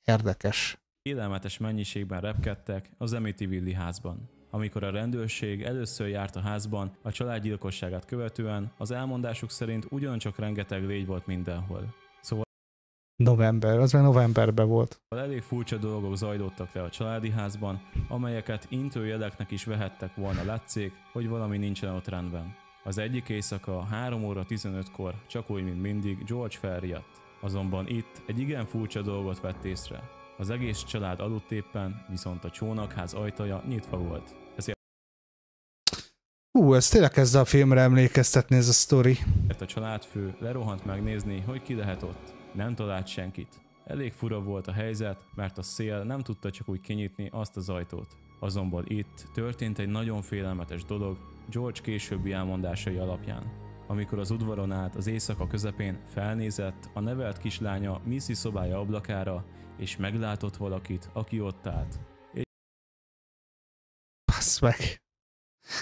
Érdekes. Élelmetes mennyiségben repkedtek az villi házban. Amikor a rendőrség először járt a házban, a család gyilkosságát követően, az elmondásuk szerint ugyancsak rengeteg légy volt mindenhol. November, az már novemberben volt. Elég furcsa dolgok zajlottak le a családi házban, amelyeket intőjeleknek is vehettek volna látszék, hogy valami nincsen ott rendben. Az egyik éjszaka 3 óra 15-kor, csak úgy, mint mindig, George felriadt. Azonban itt egy igen furcsa dolgot vett észre. Az egész család aludt éppen, viszont a csónakház ajtaja nyitva volt. Ezért Ú, ez tényleg kezd a filmre emlékeztetni ez a sztori. a családfő lerohant megnézni, hogy ki lehet ott nem talált senkit. Elég fura volt a helyzet, mert a szél nem tudta csak úgy kinyitni azt az ajtót. Azonban itt történt egy nagyon félelmetes dolog George későbbi elmondásai alapján. Amikor az udvaron állt az éjszaka közepén, felnézett a nevelt kislánya Missy szobája ablakára, és meglátott valakit, aki ott állt. Basz meg!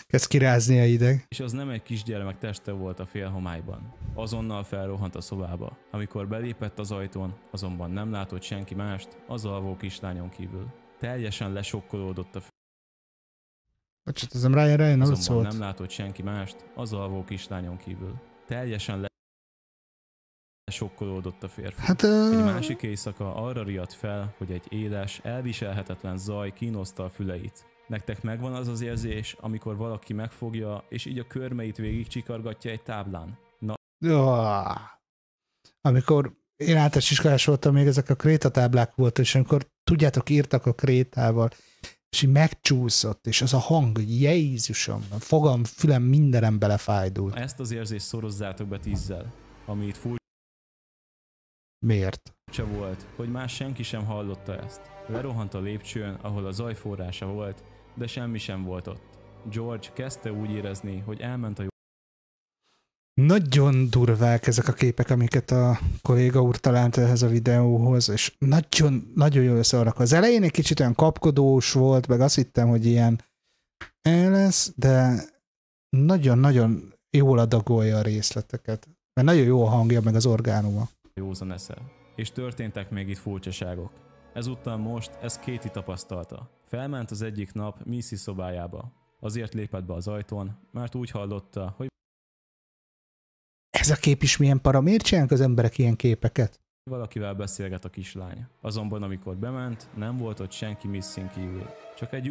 Kezd kirázni a ideg. És az nem egy kisgyermek teste volt a félhomályban. Azonnal felrohant a szobába. Amikor belépett az ajtón, azonban nem látott senki mást az alvó kislányon kívül. Teljesen lesokkolódott a f... Bocsát, ez nem Ryan Ryan, az szólt. nem látott senki mást az alvó kislányon kívül. Teljesen le sokkolódott a férfi. Hát, uh... Egy másik éjszaka arra riadt fel, hogy egy éles, elviselhetetlen zaj kínoszta a füleit. Nektek megvan az az érzés, amikor valaki megfogja, és így a körmeit végig csikargatja egy táblán. Na. Amikor én általános iskolás voltam, még ezek a krétatáblák volt, és amikor tudjátok, írtak a krétával, és így megcsúszott, és az a hang, hogy Jézusom, fogam, fülem, mindenem belefájdul. Ezt az érzést szorozzátok be tízzel, ami itt fúj... Miért? Csak volt, hogy már senki sem hallotta ezt. Lerohant a lépcsőn, ahol a zaj forrása volt, de semmi sem volt ott. George kezdte úgy érezni, hogy elment a jó. Nagyon durvák ezek a képek, amiket a kolléga úr talált ehhez a videóhoz, és nagyon, nagyon jól összearak. Az elején egy kicsit olyan kapkodós volt, meg azt hittem, hogy ilyen lesz, de nagyon-nagyon jól adagolja a részleteket. Mert nagyon jó a hangja, meg az orgánuma. Józan eszel. És történtek még itt furcsaságok. Ezúttal most ezt Kéti tapasztalta. Felment az egyik nap Missy szobájába. Azért lépett be az ajtón, mert úgy hallotta, hogy ez a kép is milyen para, miért csinálják az emberek ilyen képeket? Valakivel beszélget a kislány. Azonban amikor bement, nem volt ott senki Missin kívül. Csak egy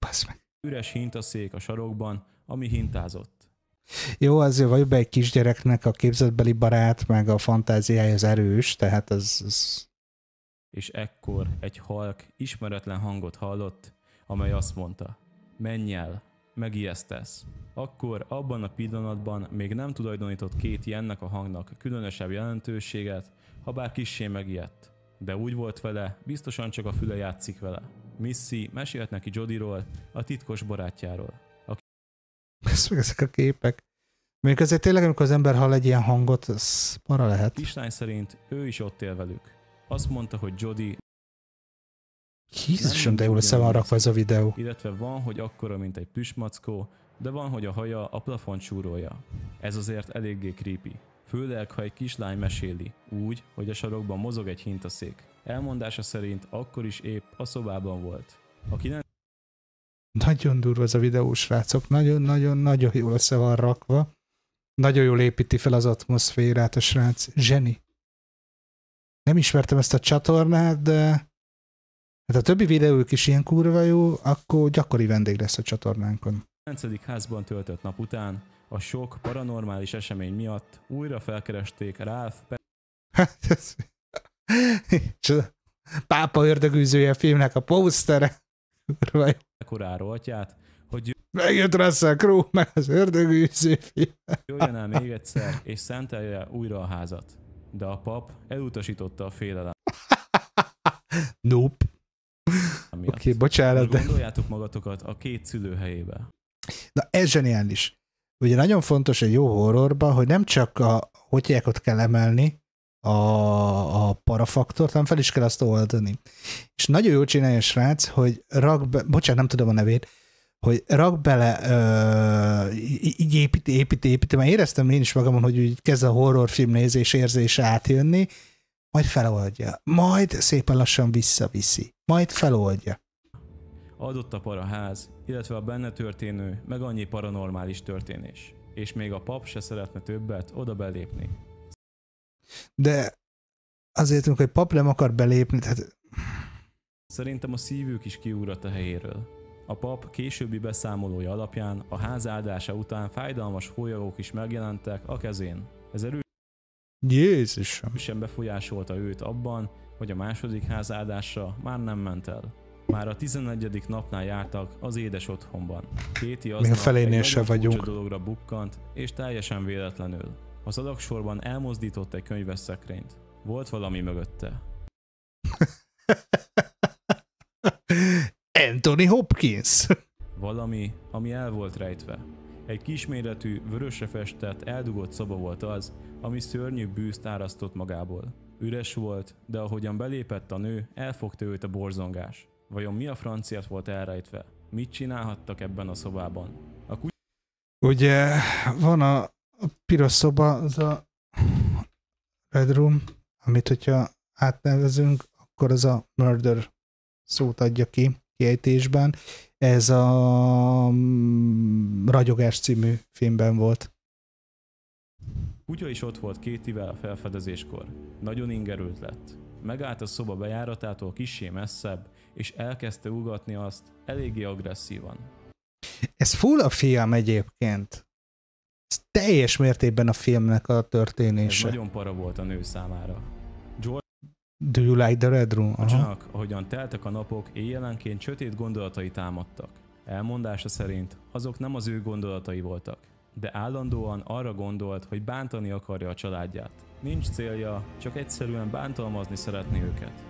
Basz meg. üres hintaszék a sarokban, ami hintázott. Jó, azért vagy be egy kisgyereknek a képzetbeli barát, meg a fantáziája az erős, tehát az, az és ekkor egy halk ismeretlen hangot hallott, amely azt mondta, menj el, megijesztesz. Akkor abban a pillanatban még nem tulajdonított két ennek a hangnak különösebb jelentőséget, ha bár kissé megijedt. De úgy volt vele, biztosan csak a füle játszik vele. Missy mesélt neki Jodiról, a titkos barátjáról. Aki... ezek a képek. Még azért tényleg, amikor az ember hall egy ilyen hangot, az para lehet. Kislány szerint ő is ott él velük. Azt mondta, hogy Jody Jézusom, de jól össze van rakva ez a videó. Illetve van, hogy akkora, mint egy püsmackó, de van, hogy a haja a plafon csúrolja. Ez azért eléggé creepy. Főleg, ha egy kislány meséli, úgy, hogy a sarokban mozog egy hintaszék. Elmondása szerint akkor is épp a szobában volt. Aki nem... Nagyon durva ez a videó, srácok. Nagyon-nagyon-nagyon jól össze van rakva. Nagyon jól építi fel az atmoszférát a srác. Zseni nem ismertem ezt a csatornát, de Hát a többi videók is ilyen kurva jó, akkor gyakori vendég lesz a csatornánkon. 9. házban töltött nap után a sok paranormális esemény miatt újra felkeresték Ralph Pe- Hát ez... Csoda. Pápa ördögűzője filmnek a posztere. Kurva atyát, hogy Megjött Russell Crowe, meg az ördögűző film. Jöjjön el még egyszer, és szentelje újra a házat de a pap elutasította a félelem. nope. Oké, okay, bocsánat. De... gondoljátok magatokat a két szülő helyébe. Na ez zseniális. Ugye nagyon fontos egy jó horrorban, hogy nem csak a hotyákot kell emelni, a, a parafaktort, hanem fel is kell azt oldani. És nagyon jól csinálja a srác, hogy rak be, bocsánat, nem tudom a nevét, hogy rak bele, uh, így épít, épít, épít, mert éreztem én is magamon, hogy úgy kezd a horrorfilm nézés érzése átjönni, majd feloldja, majd szépen lassan visszaviszi, majd feloldja. Adott a paraház, illetve a benne történő, meg annyi paranormális történés. És még a pap se szeretne többet oda belépni. De azért, amikor egy pap nem akar belépni, tehát... Szerintem a szívük is kiúrat a helyéről a pap későbbi beszámolója alapján a ház áldása után fájdalmas hólyagok is megjelentek a kezén. Ez erős Jézusom! sem befolyásolta őt abban, hogy a második ház áldása már nem ment el. Már a 11. napnál jártak az édes otthonban. Kéti az a felénél se vagyunk. dologra bukkant, és teljesen véletlenül. Az adagsorban elmozdított egy könyves szekrényt. Volt valami mögötte. Anthony Hopkins. Valami, ami el volt rejtve. Egy kisméretű, vörösre festett, eldugott szoba volt az, ami szörnyű bűzt árasztott magából. Üres volt, de ahogyan belépett a nő, elfogta őt a borzongás. Vajon mi a franciát volt elrejtve? Mit csinálhattak ebben a szobában? A kuty- Ugye van a, a piros szoba, az a bedroom, amit hogyha átnevezünk, akkor az a murder szót adja ki kiejtésben. Ez a mm, Ragyogás című filmben volt. Kutya is ott volt Kétivel a felfedezéskor. Nagyon ingerült lett. Megállt a szoba bejáratától kissé messzebb, és elkezdte ugatni azt eléggé agresszívan. Ez full a film egyébként. Ez teljes mértékben a filmnek a történése. Ez nagyon para volt a nő számára. Do you like the Red Room? Aha. Csak, ahogyan teltek a napok, éjjelenként sötét gondolatai támadtak. Elmondása szerint azok nem az ő gondolatai voltak, de állandóan arra gondolt, hogy bántani akarja a családját. Nincs célja, csak egyszerűen bántalmazni szeretné őket.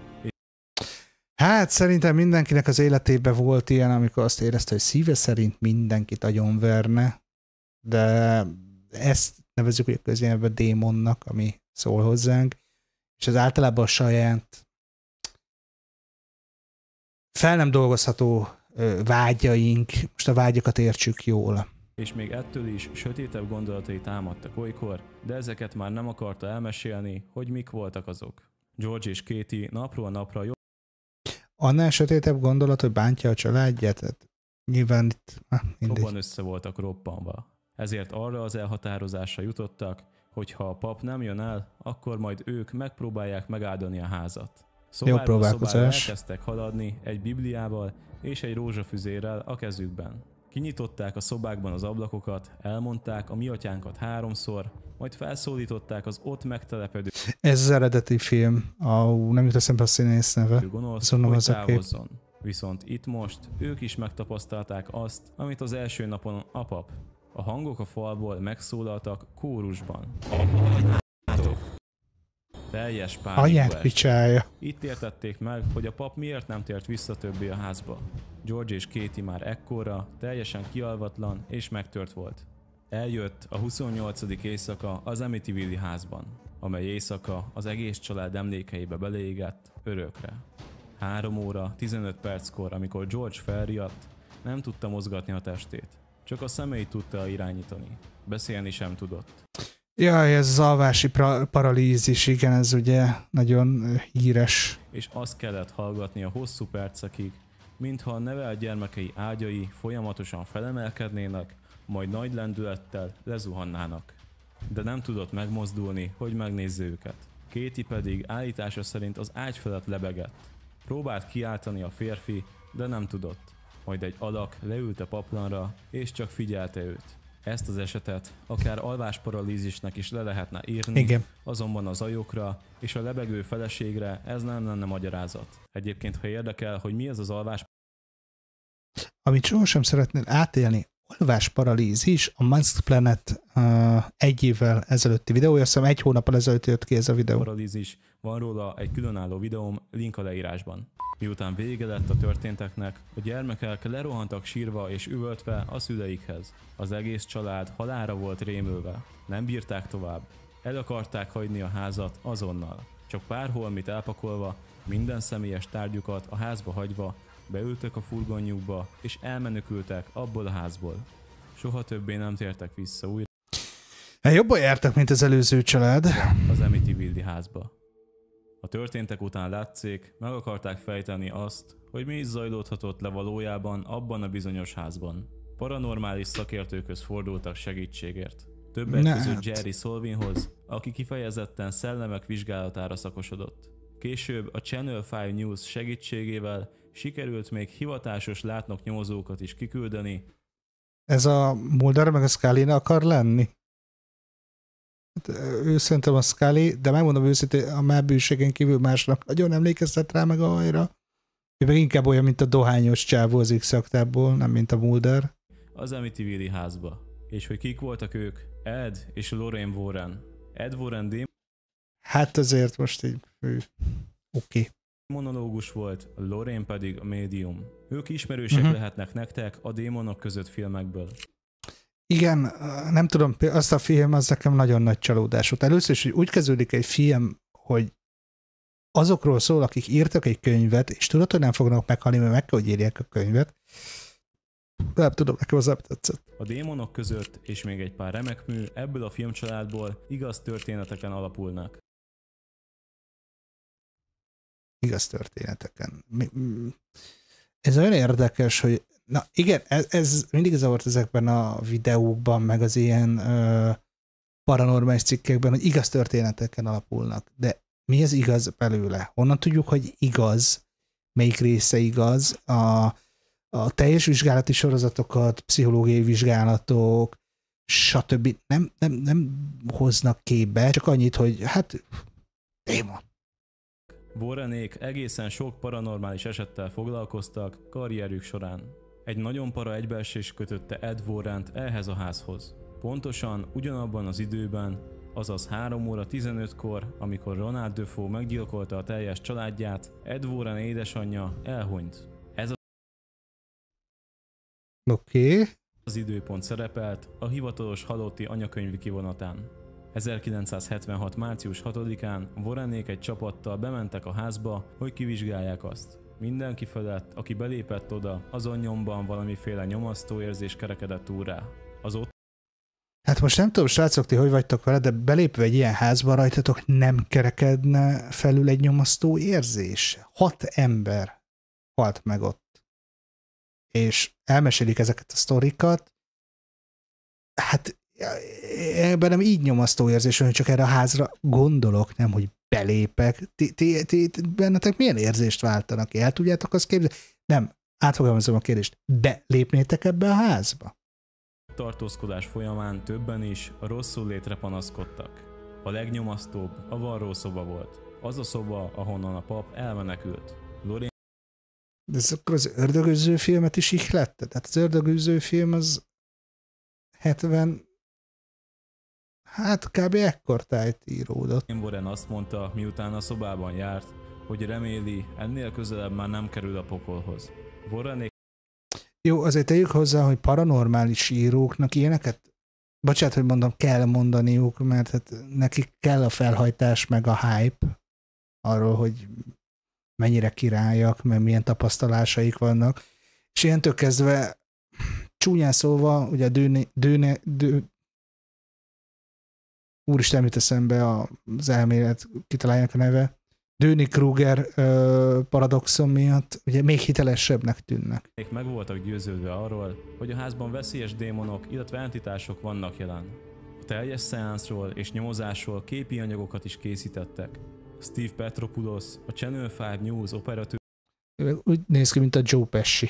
Hát szerintem mindenkinek az életében volt ilyen, amikor azt érezte, hogy szíve szerint mindenkit agyonverne, de ezt nevezzük a közjelenben démonnak, ami szól hozzánk és ez általában a saját fel nem dolgozható vágyaink, most a vágyakat értsük jól. És még ettől is sötétebb gondolatai támadtak olykor, de ezeket már nem akarta elmesélni, hogy mik voltak azok. George és Katie napról napra jó. Annál sötétebb gondolat, hogy bántja a családját? Hát nyilván itt... Ah, Jobban össze voltak roppanva. Ezért arra az elhatározásra jutottak, hogy ha a pap nem jön el, akkor majd ők megpróbálják megáldani a házat. Szobáról szobára elkezdtek haladni egy bibliával és egy rózsafüzérrel a kezükben. Kinyitották a szobákban az ablakokat, elmondták a mi atyánkat háromszor, majd felszólították az ott megtelepedő... Ez az eredeti film. a nem jut eszembe a színész neve. Gonosz, Gondolom, az a kép. Viszont itt most ők is megtapasztalták azt, amit az első napon a pap a hangok a falból megszólaltak kórusban. Teljes pánikú Itt értették meg, hogy a pap miért nem tért vissza többé a házba. George és Katie már ekkora, teljesen kialvatlan és megtört volt. Eljött a 28. éjszaka az Amityville házban, amely éjszaka az egész család emlékeibe beleégett örökre. 3 óra 15 perckor, amikor George felriadt, nem tudta mozgatni a testét. Csak a szemei tudta irányítani. Beszélni sem tudott. Jaj, ez az alvási paralízis, igen, ez ugye nagyon híres. És azt kellett hallgatni a hosszú percekig, mintha a nevel gyermekei ágyai folyamatosan felemelkednének, majd nagy lendülettel lezuhannának. De nem tudott megmozdulni, hogy megnézze őket. Kéti pedig állítása szerint az ágy felett lebegett. Próbált kiáltani a férfi, de nem tudott majd egy alak leült a paplanra, és csak figyelte őt. Ezt az esetet akár alvásparalízisnek is le lehetne írni, Igen. azonban a zajokra és a lebegő feleségre ez nem lenne magyarázat. Egyébként, ha érdekel, hogy mi ez az alvás... Amit sohasem szeretnél átélni, alvásparalízis, a Mask Planet uh, egy évvel ezelőtti videója, azt hiszem egy hónappal ezelőtt jött ki ez a videó. Paralízis. Van róla egy különálló videóm, link a leírásban. Miután vége lett a történteknek, a gyermekek lerohantak sírva és üvöltve a szüleikhez. Az egész család halára volt rémülve. Nem bírták tovább. El akarták hagyni a házat azonnal. Csak pár holmit elpakolva, minden személyes tárgyukat a házba hagyva beültek a furgonjukba, és elmenekültek abból a házból. Soha többé nem tértek vissza újra. Hát jobban jártak, mint az előző család. Az Vildi házba. A történtek után látszik, meg akarták fejteni azt, hogy mi is zajlódhatott le valójában abban a bizonyos házban. Paranormális szakértőköz fordultak segítségért. Többek ne, között hát. Jerry Solvinhoz, aki kifejezetten szellemek vizsgálatára szakosodott. Később a Channel 5 News segítségével sikerült még hivatásos látnok nyomozókat is kiküldeni. Ez a Mulder meg a Scully akar lenni? Hát, ő szerintem a Scully, de megmondom őszintén, a már kívül másnak nagyon emlékeztet rá meg a hajra. Ő meg inkább olyan, mint a dohányos csávó az x nem mint a Mulder. Az Amityville házba. És hogy kik voltak ők? Ed és Lorraine Warren. Ed Warren Dim. Hát azért most így, oké. Okay monológus volt, Lorraine pedig a médium. Ők ismerősek uh-huh. lehetnek nektek a démonok között filmekből. Igen, nem tudom, azt a film az nekem nagyon nagy csalódás volt. Először is, hogy úgy kezdődik egy film, hogy azokról szól, akik írtak egy könyvet, és tudod, hogy nem fognak meghalni, mert meg kell, hogy írják a könyvet. Nem tudom, nekem az nem tetszett. A démonok között, és még egy pár remek mű ebből a filmcsaládból igaz történeteken alapulnak igaz történeteken. Ez olyan érdekes, hogy na igen, ez, ez mindig zavart ezekben a videókban, meg az ilyen ö, paranormális cikkekben, hogy igaz történeteken alapulnak. De mi az igaz belőle? Honnan tudjuk, hogy igaz, melyik része igaz? A, a teljes vizsgálati sorozatokat, pszichológiai vizsgálatok, stb. Nem, nem, nem hoznak képbe, csak annyit, hogy hát démon. Warrenék egészen sok paranormális esettel foglalkoztak karrierük során. Egy nagyon para egybeesés kötötte Ed Warrant ehhez a házhoz. Pontosan ugyanabban az időben, azaz 3 óra 15-kor, amikor Ronald Defoe meggyilkolta a teljes családját, Ed Warren édesanyja elhunyt. Ez a... Okay. Az időpont szerepelt a hivatalos halotti anyakönyvi kivonatán. 1976. március 6-án Vorenék egy csapattal bementek a házba, hogy kivizsgálják azt. Mindenki felett, aki belépett oda, azon nyomban valamiféle nyomasztó érzés kerekedett túl rá. Az ott Hát most nem tudom, srácok, ti hogy vagytok vele, de belépve egy ilyen házba rajtatok nem kerekedne felül egy nyomasztó érzés. Hat ember halt meg ott. És elmesélik ezeket a sztorikat. Hát Ebben nem így nyomasztó érzés, hogy csak erre a házra gondolok, nem, hogy belépek. Ti, ti, ti, bennetek milyen érzést váltanak El tudjátok azt képzelni? Nem, átfogalmazom a kérdést. Belépnétek ebbe a házba? Tartózkodás folyamán többen is a rosszul létre panaszkodtak. A legnyomasztóbb a varró szoba volt. Az a szoba, ahonnan a pap elmenekült. Lorén... De ez akkor az ördögöző filmet is ihletted? Tehát az ördögöző film az 70 Hát kb. ekkor tájt íródott. Én azt mondta, miután a szobában járt, hogy reméli, ennél közelebb már nem kerül a pokolhoz. Warrenék... Jó, azért tegyük hozzá, hogy paranormális íróknak ilyeneket, bocsánat, hogy mondom, kell mondaniuk, mert hát nekik kell a felhajtás, meg a hype arról, hogy mennyire királyak, meg milyen tapasztalásaik vannak. És ilyentől kezdve csúnyán szólva, ugye a dőne, dűne, dű, úristen jut eszembe az elmélet, kitalálják a neve, Dőni Kruger ö, paradoxon miatt ugye még hitelesebbnek tűnnek. Még meg voltak győződve arról, hogy a házban veszélyes démonok, illetve entitások vannak jelen. A teljes szeánszról és nyomozásról képi anyagokat is készítettek. Steve Petropoulos, a Channel 5 News operatőr úgy néz ki, mint a Joe Pesci.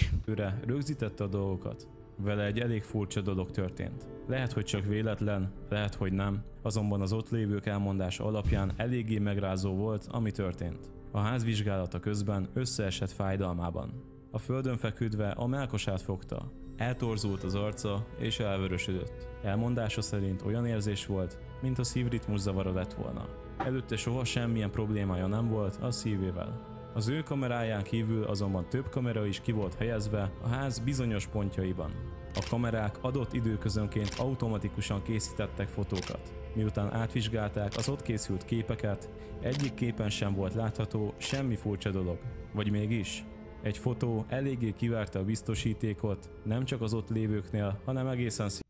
rögzítette a dolgokat. Vele egy elég furcsa dolog történt. Lehet, hogy csak véletlen, lehet, hogy nem, azonban az ott lévők elmondása alapján eléggé megrázó volt, ami történt. A ház vizsgálata közben összeesett fájdalmában. A földön feküdve a melkosát fogta, eltorzult az arca és elvörösödött. Elmondása szerint olyan érzés volt, mint a szívritmus zavara lett volna. Előtte soha semmilyen problémája nem volt a szívével. Az ő kameráján kívül azonban több kamera is ki volt helyezve a ház bizonyos pontjaiban. A kamerák adott időközönként automatikusan készítettek fotókat. Miután átvizsgálták az ott készült képeket, egyik képen sem volt látható semmi furcsa dolog. Vagy mégis? Egy fotó eléggé kivárta a biztosítékot, nem csak az ott lévőknél, hanem egészen szí-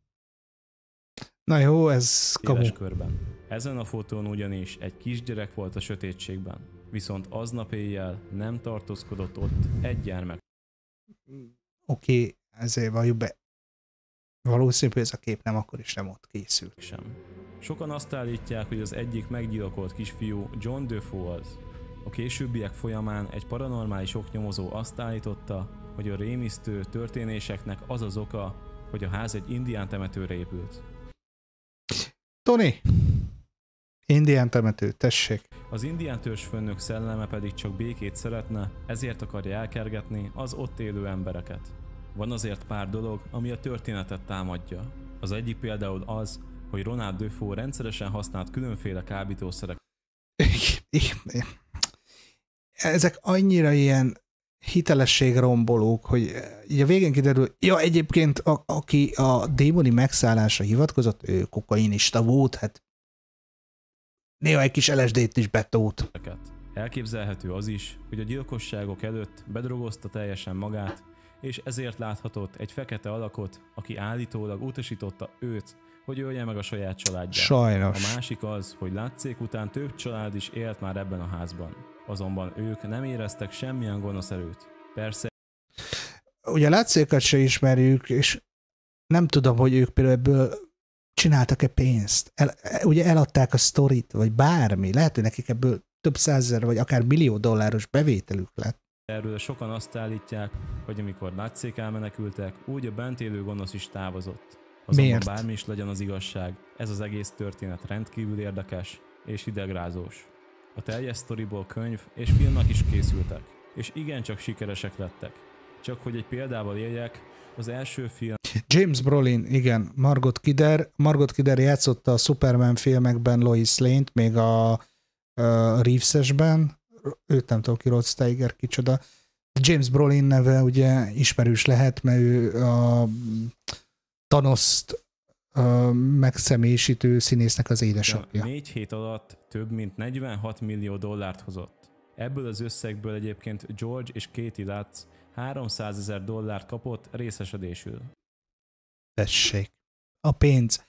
Na jó, ez kamu. körben. Ezen a fotón ugyanis egy kisgyerek volt a sötétségben viszont aznap éjjel nem tartózkodott ott egy gyermek. Oké, okay, ezért valljuk be. Valószínű, hogy ez a kép nem akkor is nem ott készült. Sem. Sokan azt állítják, hogy az egyik meggyilkolt kisfiú John Defoe az. A későbbiek folyamán egy paranormális oknyomozó azt állította, hogy a rémisztő történéseknek az az oka, hogy a ház egy indián temetőre épült. Tony! Indián temető, tessék! Az indián törzsfőnök szelleme pedig csak békét szeretne, ezért akarja elkergetni az ott élő embereket. Van azért pár dolog, ami a történetet támadja. Az egyik például az, hogy Ronald Döfó rendszeresen használt különféle kábítószerek. Ezek annyira ilyen rombolók, hogy eh, így a végén kiderül, ja egyébként a, aki a démoni megszállásra hivatkozott, ő kokainista volt, hát néha egy kis LSD-t is betót. Elképzelhető az is, hogy a gyilkosságok előtt bedrogozta teljesen magát, és ezért láthatott egy fekete alakot, aki állítólag utasította őt, hogy ölje meg a saját családját. Sajnos. A másik az, hogy látszék után több család is élt már ebben a házban. Azonban ők nem éreztek semmilyen gonosz erőt. Persze. Ugye látszékat se ismerjük, és nem tudom, hogy ők például ebből csináltak-e pénzt, el, ugye eladták a sztorit, vagy bármi, lehet, hogy nekik ebből több százezer, vagy akár millió dolláros bevételük lett. Erről sokan azt állítják, hogy amikor látszék elmenekültek, úgy a bent élő gonosz is távozott. Azonban Miért? bármi is legyen az igazság, ez az egész történet rendkívül érdekes és idegrázós. A teljes sztoriból könyv és filmnek is készültek, és igencsak sikeresek lettek. Csak hogy egy példával éljek, az első film. James Brolin, igen, Margot Kidder. Margot Kidder játszotta a Superman filmekben Lois Lane-t, még a, a Reeves-esben. Őt nem tudom ki, Rod Steiger kicsoda. James Brolin neve ugye ismerős lehet, mert ő a Thanos-t megszemélyisítő színésznek az édesapja. De négy hét alatt több mint 46 millió dollárt hozott. Ebből az összegből egyébként George és Katie látsz. 300 ezer dollárt kapott részesedésül. Tessék. A pénz.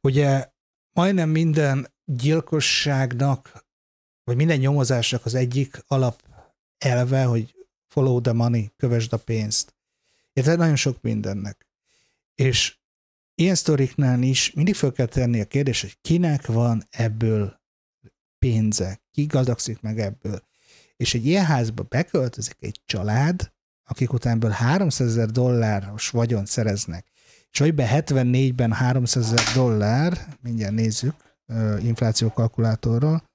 Ugye majdnem minden gyilkosságnak, vagy minden nyomozásnak az egyik alap elve, hogy follow the money, kövesd a pénzt. Érted? Nagyon sok mindennek. És ilyen sztoriknál is mindig fel kell tenni a kérdés, hogy kinek van ebből pénze, ki gazdagszik meg ebből. És egy ilyen házba beköltözik egy család, akik utánból 300 ezer dolláros vagyont szereznek, és hogy be 74-ben 300 ezer dollár, mindjárt nézzük infláció kalkulátorral,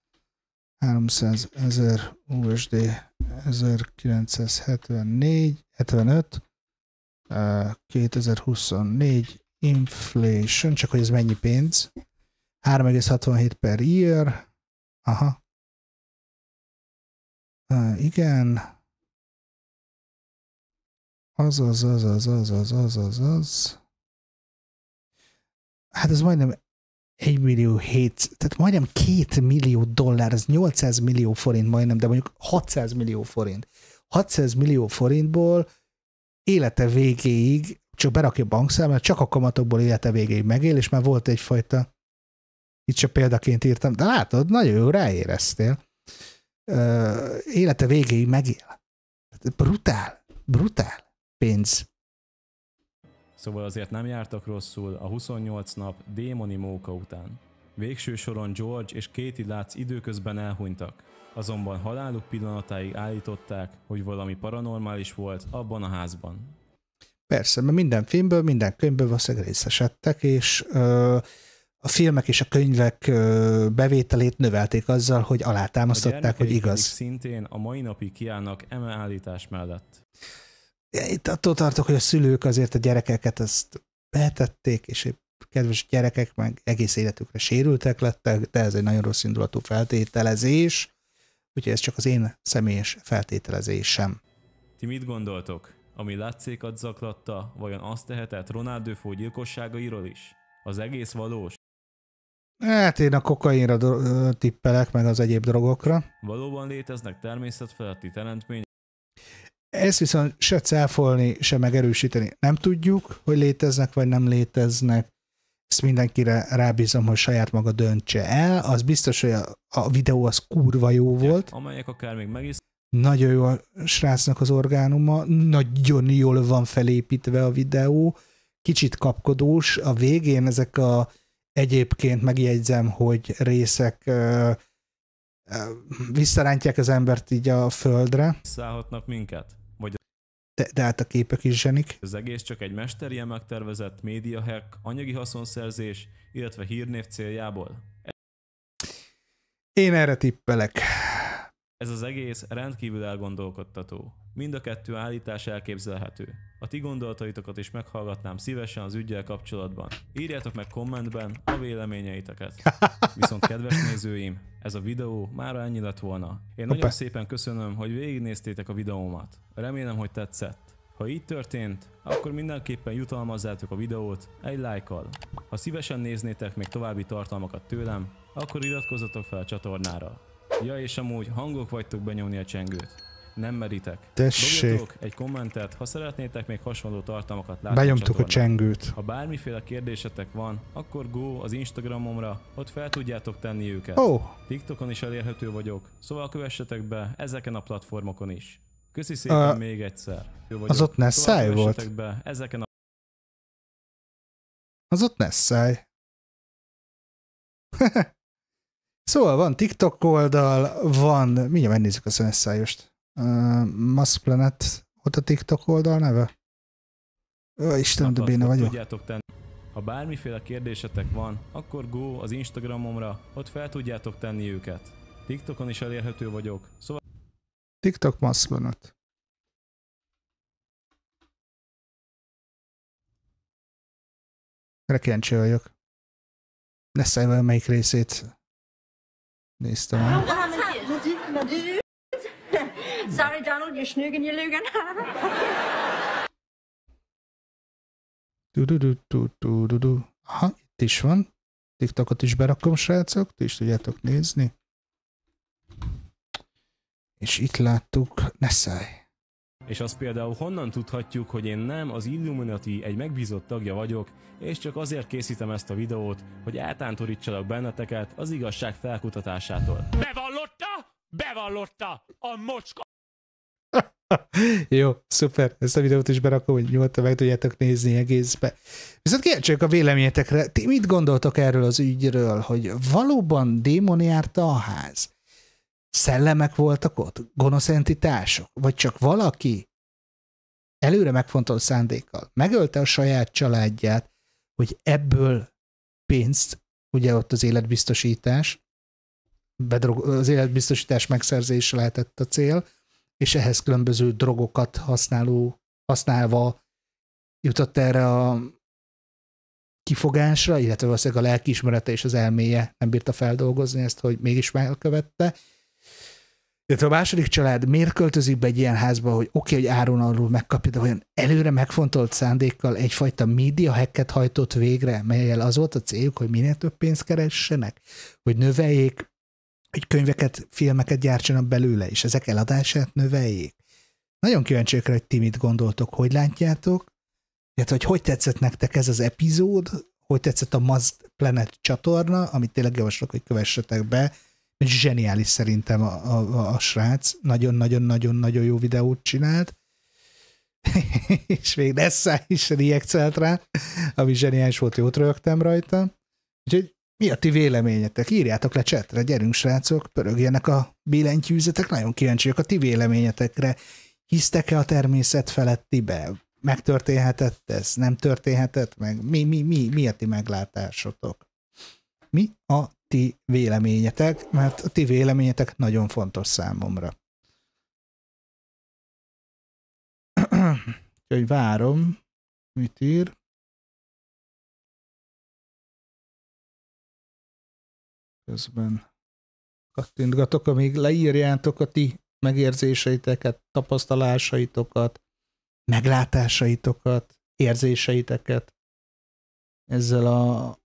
300 ezer USD 1974, 75, 2024 inflation, csak hogy ez mennyi pénz, 3,67 per year, aha, igen, az az az az az az az az az. Hát ez majdnem 1 millió 7, tehát majdnem 2 millió dollár, ez 800 millió forint majdnem, de mondjuk 600 millió forint. 600 millió forintból élete végéig, csak berakja a bankszámlát, csak a kamatokból élete végéig megél, és már volt egyfajta, itt csak példaként írtam, de látod, nagyon jó, ráéreztél. Élete végéig megél. Hát brutál, brutál pénz. Szóval azért nem jártak rosszul a 28 nap démoni móka után. Végső soron George és Katie Látsz időközben elhunytak, azonban haláluk pillanatáig állították, hogy valami paranormális volt abban a házban. Persze, mert minden filmből, minden könyvből valószínűleg részesedtek, és ö, a filmek és a könyvek ö, bevételét növelték azzal, hogy alátámasztották, hogy igaz. szintén a mai napig kiállnak eme állítás mellett itt attól tartok, hogy a szülők azért a gyerekeket ezt betették, és kedves gyerekek meg egész életükre sérültek lettek, de ez egy nagyon rossz indulatú feltételezés, úgyhogy ez csak az én személyes feltételezésem. Ti mit gondoltok? Ami látszékat zaklatta, vajon azt tehetett Ronaldo Fó gyilkosságairól is? Az egész valós? Hát én a kokainra tippelek, meg az egyéb drogokra. Valóban léteznek természetfeletti teremtmények, ezt viszont se cáfolni, se megerősíteni nem tudjuk, hogy léteznek vagy nem léteznek. Ezt mindenkire rábízom, hogy saját maga döntse el. Az biztos, hogy a, a videó az kurva jó volt. Amelyek akár még meg is. Nagyon jó a srácnak az orgánuma, nagyon jól van felépítve a videó, kicsit kapkodós. A végén ezek a egyébként megjegyzem, hogy részek visszarántják az embert így a földre. Szállhatnak minket? Vagy de, de hát a képek is zsenik. Az egész csak egy mesterien megtervezett hack, anyagi haszonszerzés, illetve hírnév céljából. Én erre tippelek. Ez az egész rendkívül elgondolkodtató. Mind a kettő állítás elképzelhető. A ti gondolataitokat is meghallgatnám szívesen az ügyel kapcsolatban. Írjátok meg kommentben a véleményeiteket. Viszont kedves nézőim, ez a videó már ennyi lett volna. Én nagyon nagyon szépen köszönöm, hogy végignéztétek a videómat. Remélem, hogy tetszett. Ha így történt, akkor mindenképpen jutalmazzátok a videót egy lájkkal. Ha szívesen néznétek még további tartalmakat tőlem, akkor iratkozzatok fel a csatornára. Ja és amúgy hangok vagytok benyomni a csengőt nem meritek. Tessék. Dobjatok egy kommentet, ha szeretnétek még hasonló tartalmakat látni Benyomtuk a, a csengőt. Ha bármiféle kérdésetek van, akkor go az Instagramomra, ott fel tudjátok tenni őket. Oh. TikTokon is elérhető vagyok, szóval kövessetek be ezeken a platformokon is. Köszi szépen uh, még egyszer. Jó Az ott szóval Nessai szóval volt? Be ezeken a... Az ott Nessai. szóval van TikTok oldal, van... Mindjárt megnézzük a Nessai-ost. Uh, Mass Planet ott a TikTok oldal neve? Ö, Istenem, de béne vagyok. Tudjátok tenni. Ha bármiféle kérdésetek van, akkor go az Instagramomra, ott fel tudjátok tenni őket. TikTokon is elérhető vagyok, szóval... TikTok Mass Planet. Rekencsi vagyok. szállj melyik részét néztem Sorry, Donald, you're snoogin' you're looking. Du-du-du-du-du-du-du. Aha, itt is van. TikTokot is berakom, srácok, ti is tudjátok nézni. És itt láttuk, ne szállj. És azt például honnan tudhatjuk, hogy én nem az Illuminati egy megbízott tagja vagyok, és csak azért készítem ezt a videót, hogy eltántorítsalak benneteket az igazság felkutatásától. Bevallotta? Bevallotta! A mocska! Jó, szuper. Ezt a videót is berakom, hogy nyugodtan meg tudjátok nézni egészbe. Viszont kérdezzük a véleményetekre. Ti mit gondoltok erről az ügyről, hogy valóban démon járta a ház? Szellemek voltak ott? Gonosz entitások? Vagy csak valaki előre megfontolt szándékkal megölte a saját családját, hogy ebből pénzt, ugye ott az életbiztosítás, bedrog, az életbiztosítás megszerzése lehetett a cél, és ehhez különböző drogokat használó, használva jutott erre a kifogásra, illetve valószínűleg a lelkiismerete és az elméje nem bírta feldolgozni ezt, hogy mégis megkövette. Tehát a második család miért költözik be egy ilyen házba, hogy oké, okay, hogy áron alul megkapja, de olyan előre megfontolt szándékkal egyfajta média hacket hajtott végre, melyel az volt a céljuk, hogy minél több pénzt keressenek, hogy növeljék hogy könyveket, filmeket gyártsanak belőle, és ezek eladását növeljék. Nagyon kíváncsiak hogy ti mit gondoltok, hogy látjátok, illetve hogy hogy tetszett nektek ez az epizód, hogy tetszett a Maz Planet csatorna, amit tényleg javaslok, hogy kövessetek be, mert zseniális szerintem a, a, a, a srác, nagyon-nagyon-nagyon-nagyon jó videót csinált, és még Nessa is reakcelt rá, ami zseniális volt, jót rögtem rajta. Úgyhogy mi a ti véleményetek? Írjátok le csetre, gyerünk srácok, pörögjenek a billentyűzetek, nagyon kíváncsiak a ti véleményetekre. Hisztek-e a természet felettibe? Megtörténhetett ez? Nem történhetett meg? Mi, mi, mi, mi a ti meglátásotok? Mi a ti véleményetek? Mert a ti véleményetek nagyon fontos számomra. Úgyhogy várom, mit ír. közben kattintgatok, amíg leírjátok a ti megérzéseiteket, tapasztalásaitokat, meglátásaitokat, érzéseiteket ezzel a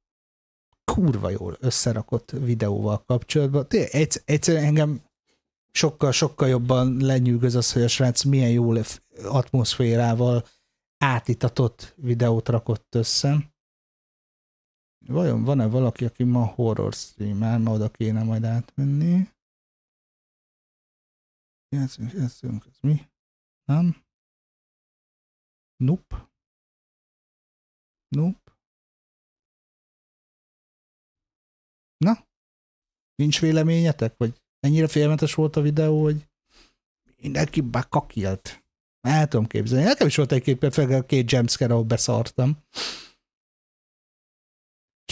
kurva jól összerakott videóval kapcsolatban. Tényleg, egyszerűen engem sokkal-sokkal jobban lenyűgöz az, hogy a srác milyen jól atmoszférával átitatott videót rakott össze vajon van-e valaki, aki ma horror streamel, ma oda kéne majd átmenni? Jelzünk, jelzünk, ez mi? Nem? Nope. Nope. Na? Nincs véleményetek? Vagy ennyire félmentes volt a videó, hogy mindenki bár kakilt. El tudom képzelni. Nekem is volt egy kép, a két jumpscare, ahol beszartam.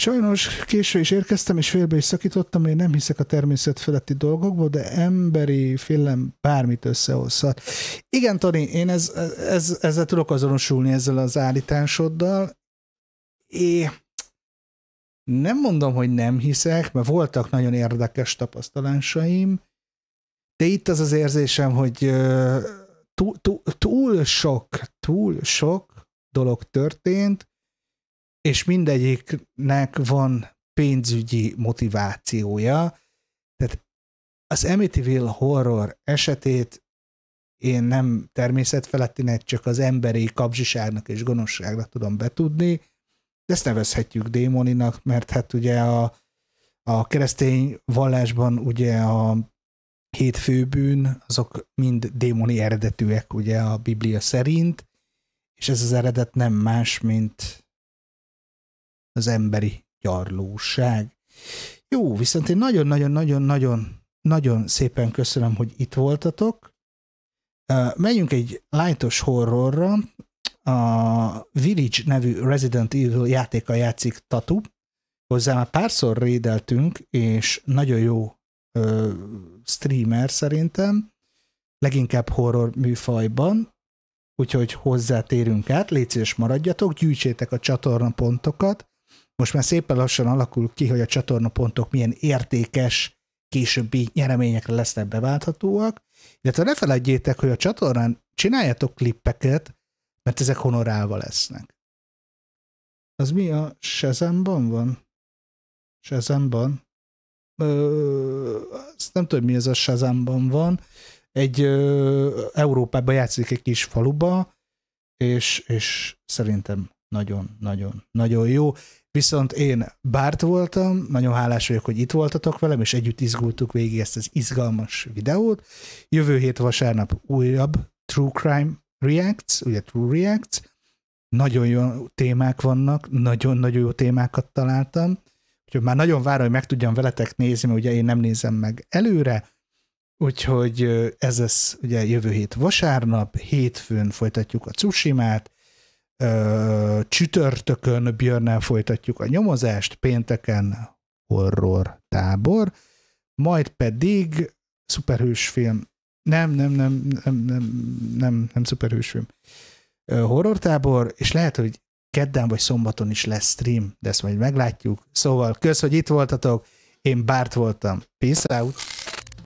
Sajnos késő is érkeztem, és félbe is szakítottam, én nem hiszek a természet feletti dolgokból, de emberi film bármit összehozhat. Igen, Tani, én ez, ez, ezzel tudok azonosulni ezzel az állításoddal. É, nem mondom, hogy nem hiszek, mert voltak nagyon érdekes tapasztalásaim, de itt az az érzésem, hogy túl, túl, túl sok, túl sok dolog történt, és mindegyiknek van pénzügyi motivációja. Tehát az Amityville horror esetét én nem természetfelettinek, csak az emberi kapzsiságnak és gonoszságnak tudom betudni, de ezt nevezhetjük démoninak, mert hát ugye a, a keresztény vallásban ugye a hét főbűn, azok mind démoni eredetűek ugye a Biblia szerint, és ez az eredet nem más, mint az emberi gyarlóság. Jó, viszont én nagyon-nagyon-nagyon-nagyon-nagyon szépen köszönöm, hogy itt voltatok. Menjünk egy lájtos horrorra. A Village nevű Resident Evil játéka játszik Tatu. Hozzá már párszor rédeltünk, és nagyon jó ö, streamer szerintem, leginkább horror műfajban, úgyhogy hozzátérünk át, légy szíves maradjatok, gyűjtsétek a csatorna pontokat, most már szépen lassan alakul ki, hogy a csatornapontok milyen értékes későbbi nyereményekre lesznek beválthatóak, illetve ne felejtjétek, hogy a csatornán csináljatok klippeket, mert ezek honorálva lesznek. Az mi a sezemban van? Sezemban? Ö, azt nem tudom, mi ez a sezemban van. Egy ö, Európában játszik egy kis faluba, és, és szerintem nagyon-nagyon-nagyon jó. Viszont én Bárt voltam, nagyon hálás vagyok, hogy itt voltatok velem, és együtt izgultuk végig ezt az izgalmas videót. Jövő hét vasárnap újabb True Crime Reacts, ugye True Reacts. Nagyon jó témák vannak, nagyon-nagyon jó témákat találtam. Úgyhogy már nagyon várom, hogy meg tudjam veletek nézni, mert ugye én nem nézem meg előre, úgyhogy ez lesz ugye jövő hét vasárnap, hétfőn folytatjuk a cusimát, csütörtökön Björnnel folytatjuk a nyomozást, pénteken horror tábor, majd pedig szuperhősfilm, nem, nem, nem, nem, nem, nem, nem Horror tábor. és lehet, hogy kedden vagy szombaton is lesz stream, de ezt majd meglátjuk. Szóval kösz, hogy itt voltatok, én Bárt voltam. Peace out!